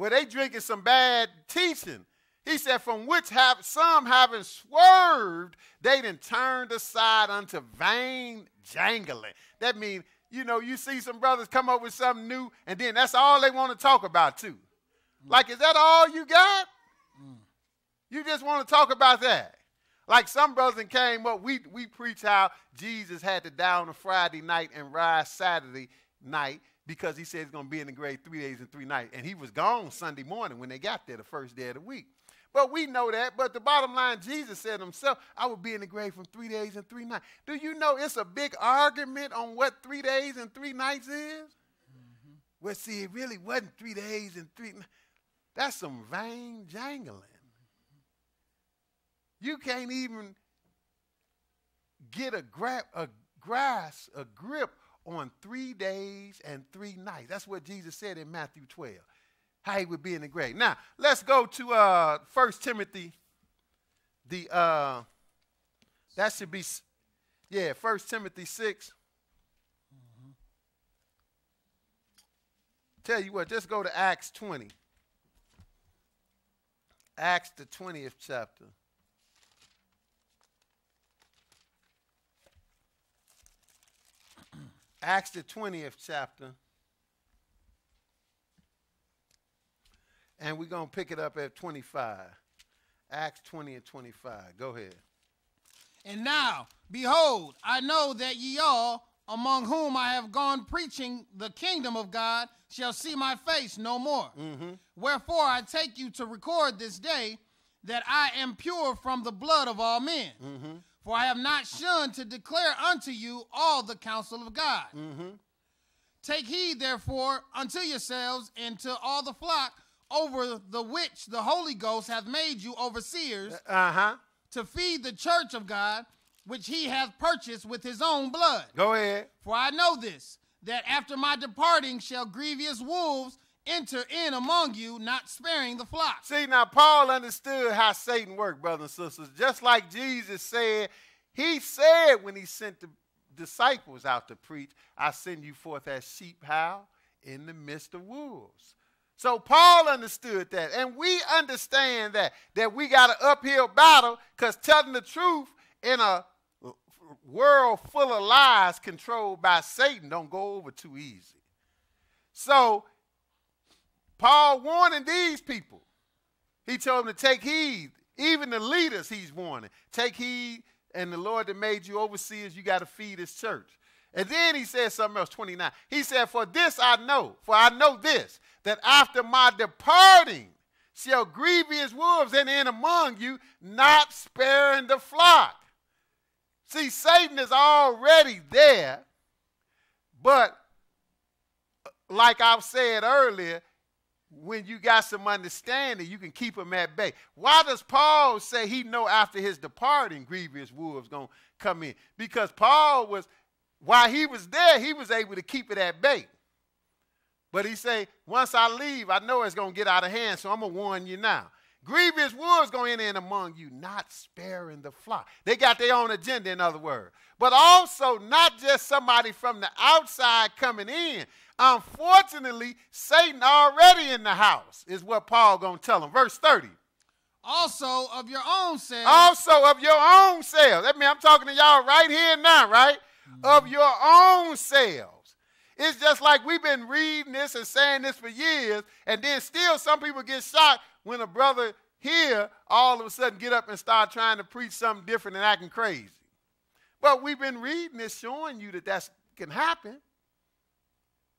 where they drinking some bad teaching. He said, from which have some having swerved, they then turned aside unto vain jangling. That means, you know, you see some brothers come up with something new, and then that's all they want to talk about too. Mm. Like, is that all you got? Mm. You just want to talk about that. Like some brothers came up, we, we preach how Jesus had to die on a Friday night and rise Saturday night because he said he's going to be in the grave three days and three nights. And he was gone Sunday morning when they got there, the first day of the week. But we know that. But the bottom line, Jesus said himself, I will be in the grave from three days and three nights. Do you know it's a big argument on what three days and three nights is? Mm-hmm. Well, see, it really wasn't three days and three nights. That's some vain jangling. You can't even get a, gra- a grasp, a grip on three days and three nights. That's what Jesus said in Matthew 12, how he would be in the grave. Now, let's go to uh, First Timothy, the, uh, that should be, yeah, First Timothy 6. Mm-hmm. Tell you what, just go to Acts 20. Acts, the 20th chapter. Acts, the 20th chapter. And we're going to pick it up at 25. Acts 20 and 25. Go ahead. And now, behold, I know that ye all, among whom I have gone preaching the kingdom of God, shall see my face no more. Mm-hmm. Wherefore I take you to record this day that I am pure from the blood of all men. Mm-hmm. For I have not shunned to declare unto you all the counsel of God. Mm-hmm. Take heed, therefore, unto yourselves and to all the flock over the which the Holy Ghost hath made you overseers uh, uh-huh. to feed the church of God, which he hath purchased with his own blood. Go ahead. For I know this, that after my departing shall grievous wolves enter in among you, not sparing the flock. See, now Paul understood how Satan worked, brothers and sisters. Just like Jesus said, he said when he sent the disciples out to preach, I send you forth as sheep how? In the midst of wolves. So Paul understood that. And we understand that, that we got an uphill battle because telling the truth in a world full of lies controlled by Satan don't go over too easy. So Paul warning these people. He told them to take heed. Even the leaders he's warning. Take heed, and the Lord that made you overseers, you got to feed his church. And then he says something else, 29. He said, For this I know, for I know this, that after my departing shall grievous wolves enter in among you, not sparing the flock. See, Satan is already there, but like I've said earlier, when you got some understanding, you can keep them at bay. Why does Paul say he know after his departing grievous wolves going to come in? Because Paul was, while he was there, he was able to keep it at bay. But he say, once I leave, I know it's going to get out of hand, so I'm going to warn you now. Grievous wolves going to in among you, not sparing the flock. They got their own agenda, in other words. But also not just somebody from the outside coming in, Unfortunately, Satan already in the house, is what Paul gonna tell him. Verse 30. Also of your own selves. Also of your own selves. That means I'm talking to y'all right here now, right? Mm-hmm. Of your own selves. It's just like we've been reading this and saying this for years, and then still some people get shocked when a brother here all of a sudden get up and start trying to preach something different and acting crazy. But we've been reading this showing you that that can happen.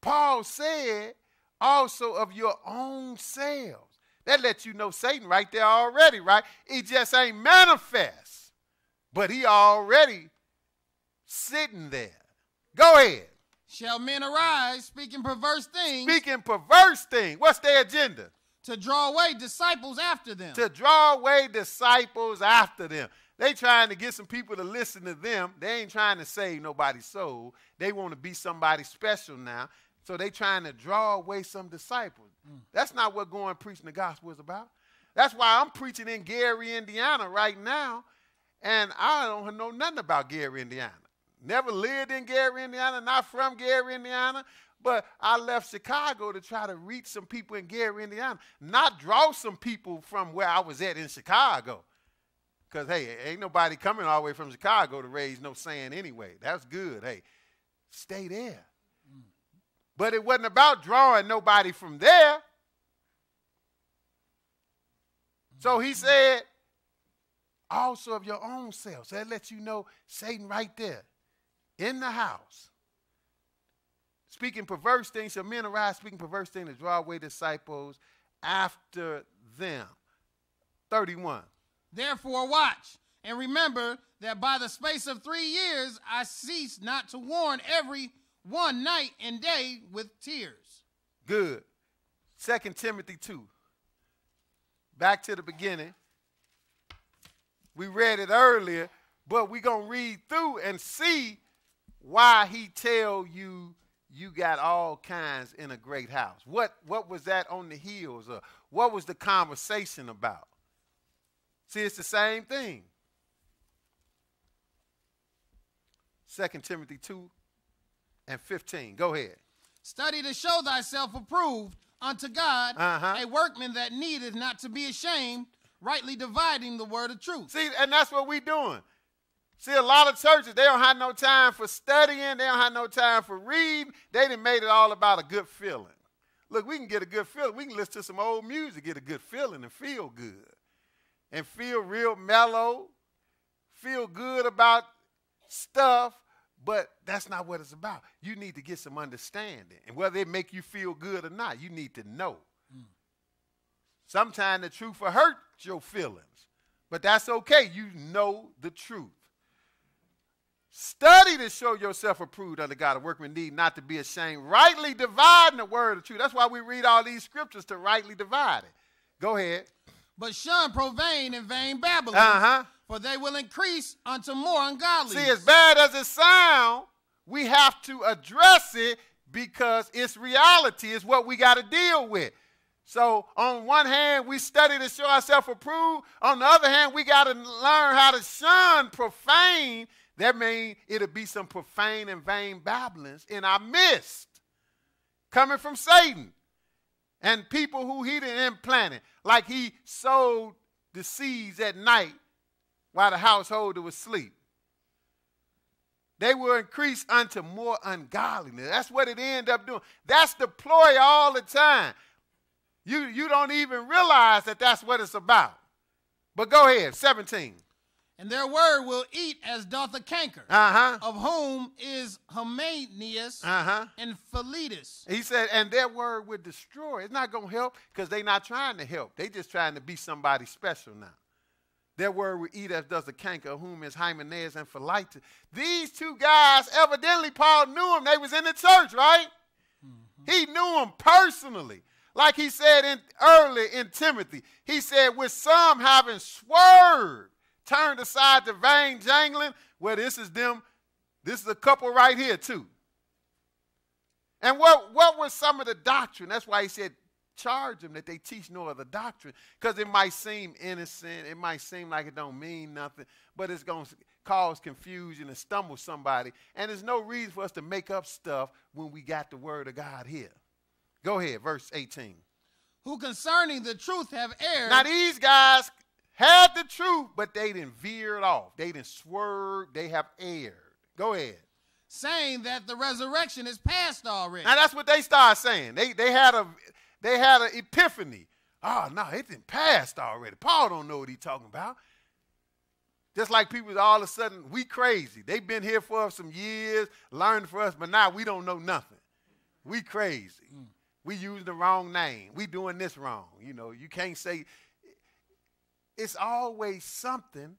Paul said also of your own selves. That lets you know Satan right there already, right? He just ain't manifest, but he already sitting there. Go ahead. Shall men arise speaking perverse things? Speaking perverse things. What's their agenda? To draw away disciples after them. To draw away disciples after them. They trying to get some people to listen to them. They ain't trying to save nobody's soul. They want to be somebody special now. So they trying to draw away some disciples. Mm. That's not what going preaching the gospel is about. That's why I'm preaching in Gary, Indiana right now, and I don't know nothing about Gary, Indiana. Never lived in Gary, Indiana, not from Gary, Indiana, but I left Chicago to try to reach some people in Gary, Indiana, not draw some people from where I was at in Chicago. Because, hey, ain't nobody coming all the way from Chicago to raise no sand anyway. That's good. Hey, stay there. But it wasn't about drawing nobody from there. So he mm-hmm. said, also of your own selves. So that lets you know Satan right there in the house. Speaking perverse things shall men arise, speaking perverse things to draw away disciples after them. 31. Therefore, watch and remember that by the space of three years I cease not to warn every one night and day with tears. Good. Second Timothy 2. Back to the beginning. We read it earlier, but we're going to read through and see why he tell you you got all kinds in a great house. What, what was that on the heels of? What was the conversation about? See, it's the same thing. 2 Timothy 2 and 15. Go ahead. Study to show thyself approved unto God, uh-huh. a workman that needeth not to be ashamed, rightly dividing the word of truth. See, and that's what we're doing. See, a lot of churches, they don't have no time for studying. They don't have no time for reading. They done made it all about a good feeling. Look, we can get a good feeling. We can listen to some old music, get a good feeling, and feel good. And feel real mellow, feel good about stuff, but that's not what it's about. You need to get some understanding. And whether it make you feel good or not, you need to know. Mm. Sometimes the truth will hurt your feelings, but that's okay. You know the truth. Study to show yourself approved unto God, a workman need not to be ashamed, rightly dividing the word of truth. That's why we read all these scriptures to rightly divide it. Go ahead. But shun profane and vain babbling. Uh-huh for they will increase unto more ungodly. See, as bad as it sounds, we have to address it because its reality is what we got to deal with. So, on one hand, we study to show ourselves approved. On the other hand, we got to learn how to shun profane. That means it'll be some profane and vain babblings in our midst coming from Satan and people who he didn't implant it. Like he sowed the seeds at night while the householder was asleep. They will increase unto more ungodliness. That's what it end up doing. That's the ploy all the time. You, you don't even realize that that's what it's about. But go ahead, 17. And their word will eat as doth a canker, uh-huh. of whom is Hymenius uh-huh. and Philetus. He said, and their word will destroy. It's not going to help because they're not trying to help. They just trying to be somebody special now. That word we eat as does the canker, of whom is Hymenaeus and Philetus. These two guys, evidently Paul knew them. They was in the church, right? Mm-hmm. He knew them personally. Like he said in, early in Timothy, he said, with some having swerved, turned aside to vain jangling. Well, this is them. This is a couple right here, too. And what, what was some of the doctrine? That's why he said, charge them that they teach no other doctrine because it might seem innocent. It might seem like it don't mean nothing, but it's going to cause confusion and stumble somebody. And there's no reason for us to make up stuff when we got the word of God here. Go ahead, verse 18. Who concerning the truth have erred. Now these guys had the truth, but they didn't veer it off. They didn't swerve. They have erred. Go ahead saying that the resurrection is past already. Now that's what they started saying. They they had a they had an epiphany. Oh, ah, no, it didn't passed already. Paul don't know what he's talking about. Just like people all of a sudden, we crazy. They've been here for us some years, learned for us, but now we don't know nothing. We crazy. We using the wrong name. We doing this wrong. You know, you can't say it's always something,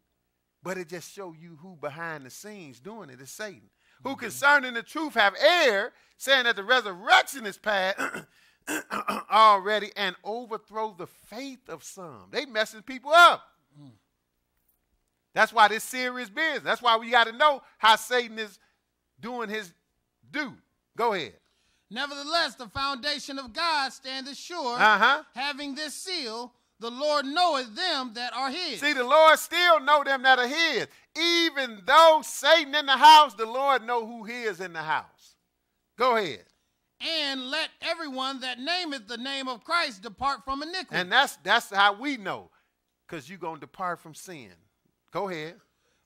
but it just show you who behind the scenes doing it is Satan. Mm-hmm. Who concerning the truth have air, saying that the resurrection is past already and overthrow the faith of some. They messing people up. Mm. That's why this serious business. That's why we got to know how Satan is doing his do. Go ahead. Nevertheless, the foundation of God standeth sure, uh-huh. having this seal, the Lord knoweth them that are his. See, the Lord still know them that are his. Even though Satan in the house, the Lord know who he is in the house. Go ahead and let everyone that nameth the name of Christ depart from iniquity. And that's that's how we know, because you're gonna depart from sin. Go ahead.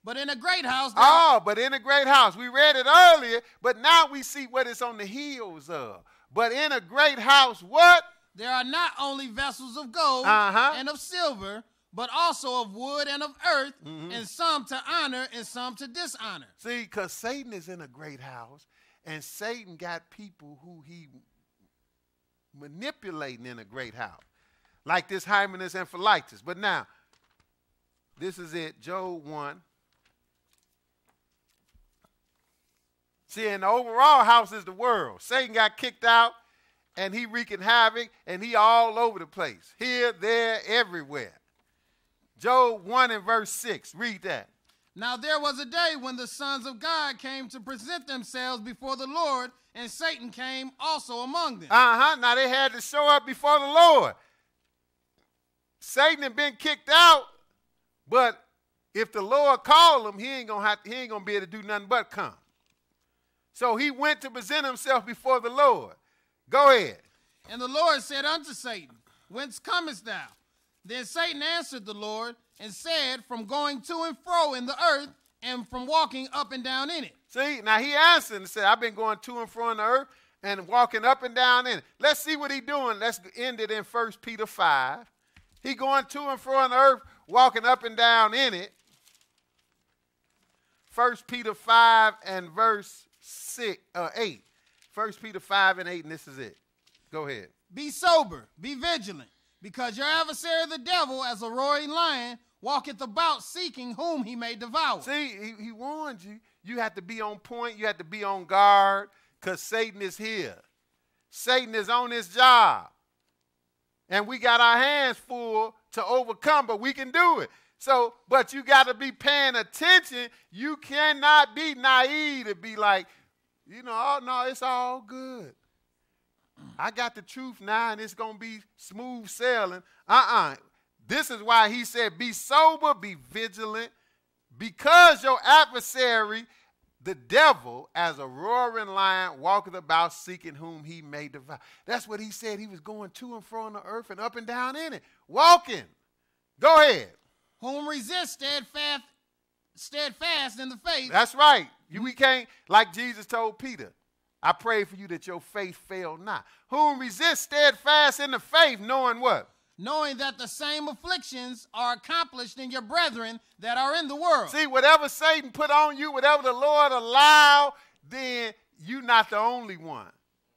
But in a great house. Oh, but in a great house. We read it earlier, but now we see what it's on the heels of. But in a great house, what? There are not only vessels of gold uh -huh. and of silver, but also of wood and of earth, mm -hmm. and some to honor and some to dishonor. See, because Satan is in a great house, and Satan got people who he manipulating in a great house, like this Hymenus and Philetus. But now, this is it, Job 1. See, and the overall house is the world. Satan got kicked out, and he wreaking havoc, and he all over the place. Here, there, everywhere. Job 1 and verse 6. Read that. Now there was a day when the sons of God came to present themselves before the Lord, and Satan came also among them. Uh huh. Now they had to show up before the Lord. Satan had been kicked out, but if the Lord called him, he ain't gonna have, he ain't gonna be able to do nothing but come. So he went to present himself before the Lord. Go ahead. And the Lord said unto Satan, Whence comest thou? Then Satan answered the Lord and said, From going to and fro in the earth and from walking up and down in it. See, now he answered and said, I've been going to and fro in the earth and walking up and down in it. Let's see what he's doing. Let's end it in 1 Peter 5. He going to and fro in the earth, walking up and down in it. 1 Peter 5 and verse 6, uh, 8. 1 Peter 5 and 8, and this is it. Go ahead. Be sober, be vigilant because your adversary the devil, as a roaring lion, walketh about seeking whom he may devour. See, he, he warned you. You have to be on point. You have to be on guard because Satan is here. Satan is on his job. And we got our hands full to overcome, but we can do it. So, but you got to be paying attention. You cannot be naive to be like, you know, oh, no, it's all good. I got the truth now and it's going to be smooth sailing. Uh-uh. This is why he said, be sober, be vigilant, because your adversary, the devil, as a roaring lion, walketh about seeking whom he may devour. That's what he said. He was going to and fro on the earth and up and down in it, walking. Go ahead. Whom resist steadfast, steadfast in the faith. That's right. You, we can't, like Jesus told Peter, I pray for you that your faith fail not. Whom resist steadfast in the faith, knowing what? Knowing that the same afflictions are accomplished in your brethren that are in the world. See, whatever Satan put on you, whatever the Lord allow, then you're not the only one.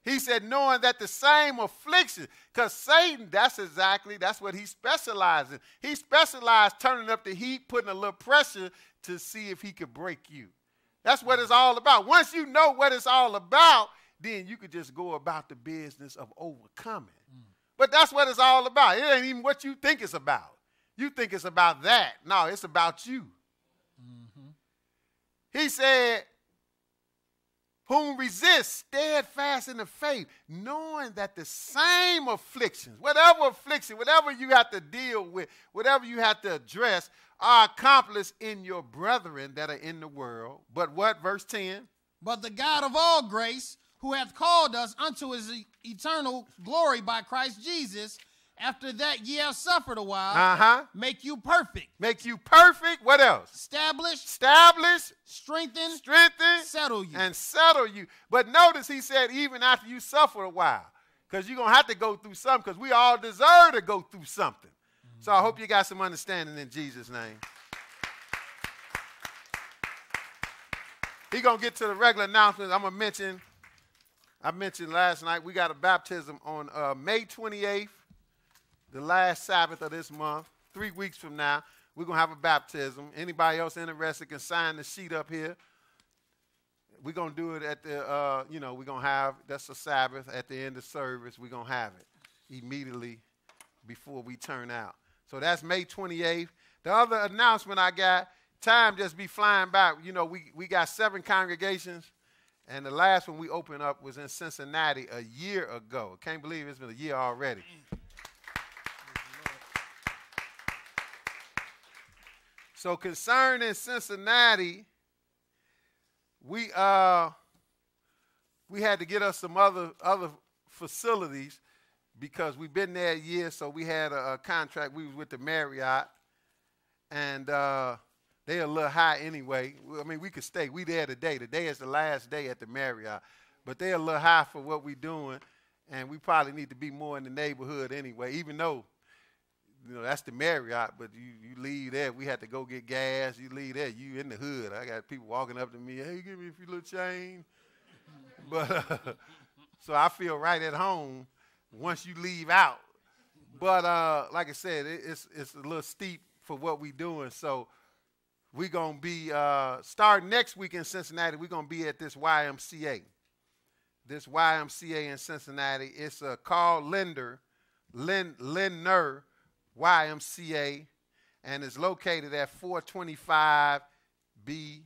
He said, knowing that the same affliction, because Satan, that's exactly, that's what he specializes in. He specializes turning up the heat, putting a little pressure to see if he could break you. That's what it's all about. Once you know what it's all about, then you could just go about the business of overcoming. Mm. But that's what it's all about. It ain't even what you think it's about. You think it's about that. No, it's about you. Mm-hmm. He said, whom resist steadfast in the faith, knowing that the same afflictions, whatever affliction, whatever you have to deal with, whatever you have to address, are accomplished in your brethren that are in the world. But what? Verse 10. But the God of all grace, who hath called us unto his eternal glory by Christ Jesus, after that, ye have suffered a while. Uh huh. Make you perfect. Make you perfect. What else? Establish. Establish. Strengthen. Strengthen. Settle you. And settle you. But notice he said, even after you suffer a while, because you're going to have to go through something, because we all deserve to go through something. Mm-hmm. So I hope you got some understanding in Jesus' name. He's going to get to the regular announcements. I'm going to mention, I mentioned last night, we got a baptism on uh, May 28th the last Sabbath of this month, three weeks from now, we're going to have a baptism. Anybody else interested can sign the sheet up here. We're going to do it at the, uh, you know, we're going to have, that's a Sabbath. At the end of service, we're going to have it immediately before we turn out. So that's May 28th. The other announcement I got, time just be flying by. You know, we, we got seven congregations. And the last one we opened up was in Cincinnati a year ago. Can't believe it's been a year already. So concerning Cincinnati, we uh we had to get us some other other facilities because we've been there a year, so we had a, a contract. We was with the Marriott, and uh, they're a little high anyway. I mean, we could stay. We there today. Today is the last day at the Marriott, but they're a little high for what we're doing, and we probably need to be more in the neighborhood anyway. Even though you know, that's the Marriott, but you, you leave there. We had to go get gas. You leave there, you in the hood. I got people walking up to me, hey, give me a few little change. but uh, so I feel right at home once you leave out. But uh, like I said, it, it's it's a little steep for what we doing. So we're gonna be uh, starting next week in Cincinnati. We're gonna be at this YMCA, this YMCA in Cincinnati. It's a Carl Linder, Lin YMCA and is located at 425 B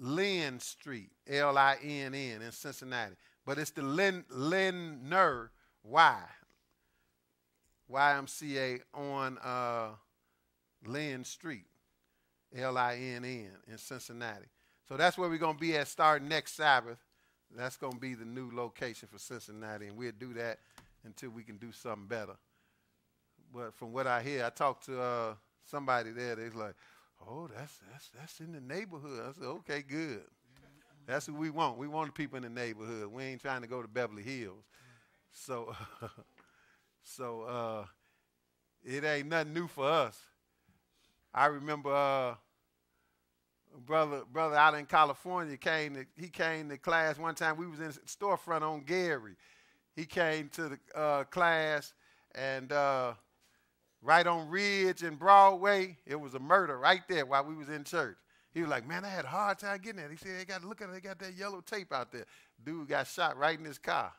Lynn Street, L I N N, in Cincinnati. But it's the Lynn Ner Y, YMCA on uh, Lynn Street, L I N N, in Cincinnati. So that's where we're going to be at starting next Sabbath. That's going to be the new location for Cincinnati, and we'll do that until we can do something better but from what I hear, I talked to uh, somebody there. They was like, "Oh, that's that's that's in the neighborhood." I said, "Okay, good. That's what we want. We want the people in the neighborhood. We ain't trying to go to Beverly Hills." So, so uh, it ain't nothing new for us. I remember uh, brother brother out in California came. To, he came to class one time. We was in storefront on Gary. He came to the uh, class and uh, right on Ridge and Broadway. It was a murder right there while we was in church. He was like, man, I had a hard time getting there. He said, they got, look at it, they got that yellow tape out there. Dude got shot right in his car,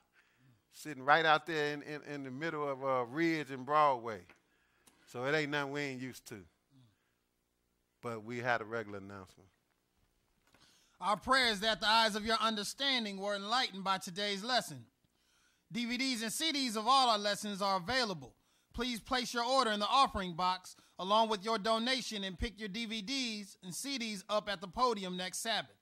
sitting right out there in, in, in the middle of uh, Ridge and Broadway. So it ain't nothing we ain't used to. But we had a regular announcement. Our prayer is that the eyes of your understanding were enlightened by today's lesson. DVDs and CDs of all our lessons are available. Please place your order in the offering box along with your donation and pick your DVDs and CDs up at the podium next Sabbath.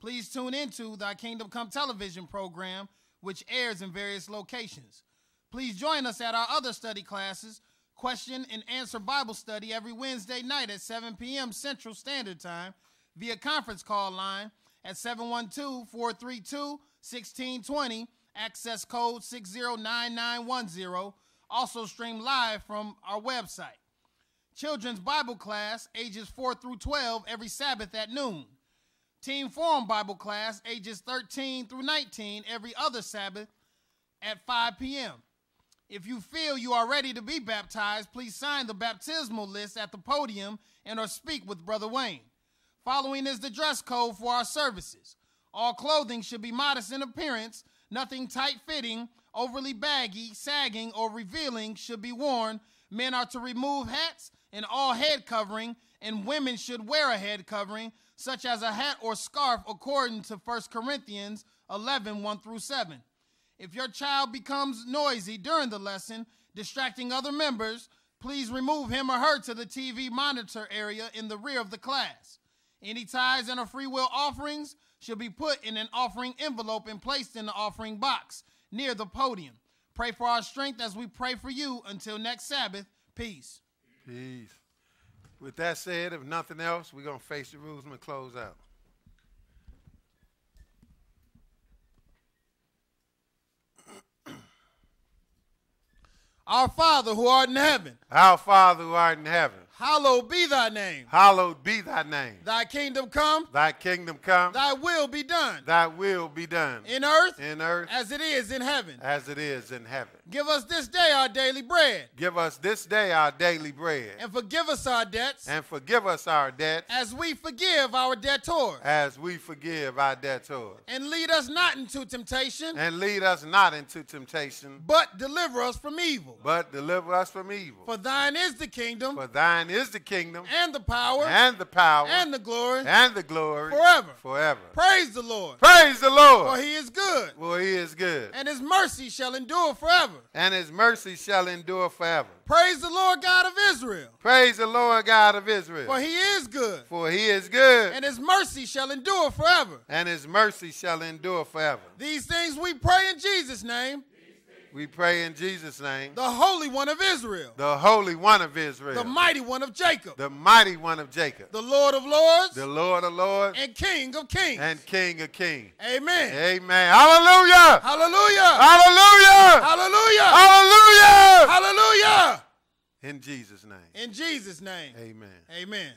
Please tune into Thy Kingdom Come television program, which airs in various locations. Please join us at our other study classes, question and answer Bible study every Wednesday night at 7 p.m. Central Standard Time via conference call line at 712 432 1620, access code 609910 also stream live from our website. Children's Bible class, ages 4 through 12, every Sabbath at noon. Teen Forum Bible class, ages 13 through 19, every other Sabbath at 5 p.m. If you feel you are ready to be baptized, please sign the baptismal list at the podium and or speak with Brother Wayne. Following is the dress code for our services. All clothing should be modest in appearance, nothing tight fitting, overly baggy, sagging, or revealing should be worn. Men are to remove hats and all head covering, and women should wear a head covering, such as a hat or scarf, according to 1 Corinthians 11 1 through 7. If your child becomes noisy during the lesson, distracting other members, please remove him or her to the TV monitor area in the rear of the class. Any tithes and or free will offerings should be put in an offering envelope and placed in the offering box near the podium. Pray for our strength as we pray for you. Until next Sabbath, peace. Peace. With that said, if nothing else, we're going to face the rules and close out. Our Father who art in heaven. Our Father who art in heaven Hallowed be thy name. Hallowed be thy name. Thy kingdom come. Thy kingdom come. Thy will be done. Thy will be done. In earth. In earth. As it is in heaven. As it is in heaven. Give us this day our daily bread. Give us this day our daily bread. And forgive us our debts. And forgive us our debts. As we forgive our debtors. As we forgive our debtors. And lead us not into temptation. And lead us not into temptation. But deliver us from evil. But deliver us from evil. For thine is the kingdom. For thine is the kingdom. And the power. And the power. And the glory. And the glory. Forever. Forever. Praise the Lord. Praise the Lord. For he is good. For he is good. And his mercy shall endure forever and his mercy shall endure forever. Praise the Lord God of Israel. Praise the Lord God of Israel. For he is good. For he is good. And his mercy shall endure forever. And his mercy shall endure forever. These things we pray in Jesus' name. We pray in Jesus' name. The Holy One of Israel. The Holy One of Israel. The Mighty One of Jacob. The Mighty One of Jacob. The Lord of Lords. The Lord of Lords. And King of Kings. And King of Kings. Amen. Amen. Hallelujah. Hallelujah. Hallelujah. Hallelujah. Hallelujah. Hallelujah. In Jesus' name. In Jesus' name. Amen. Amen.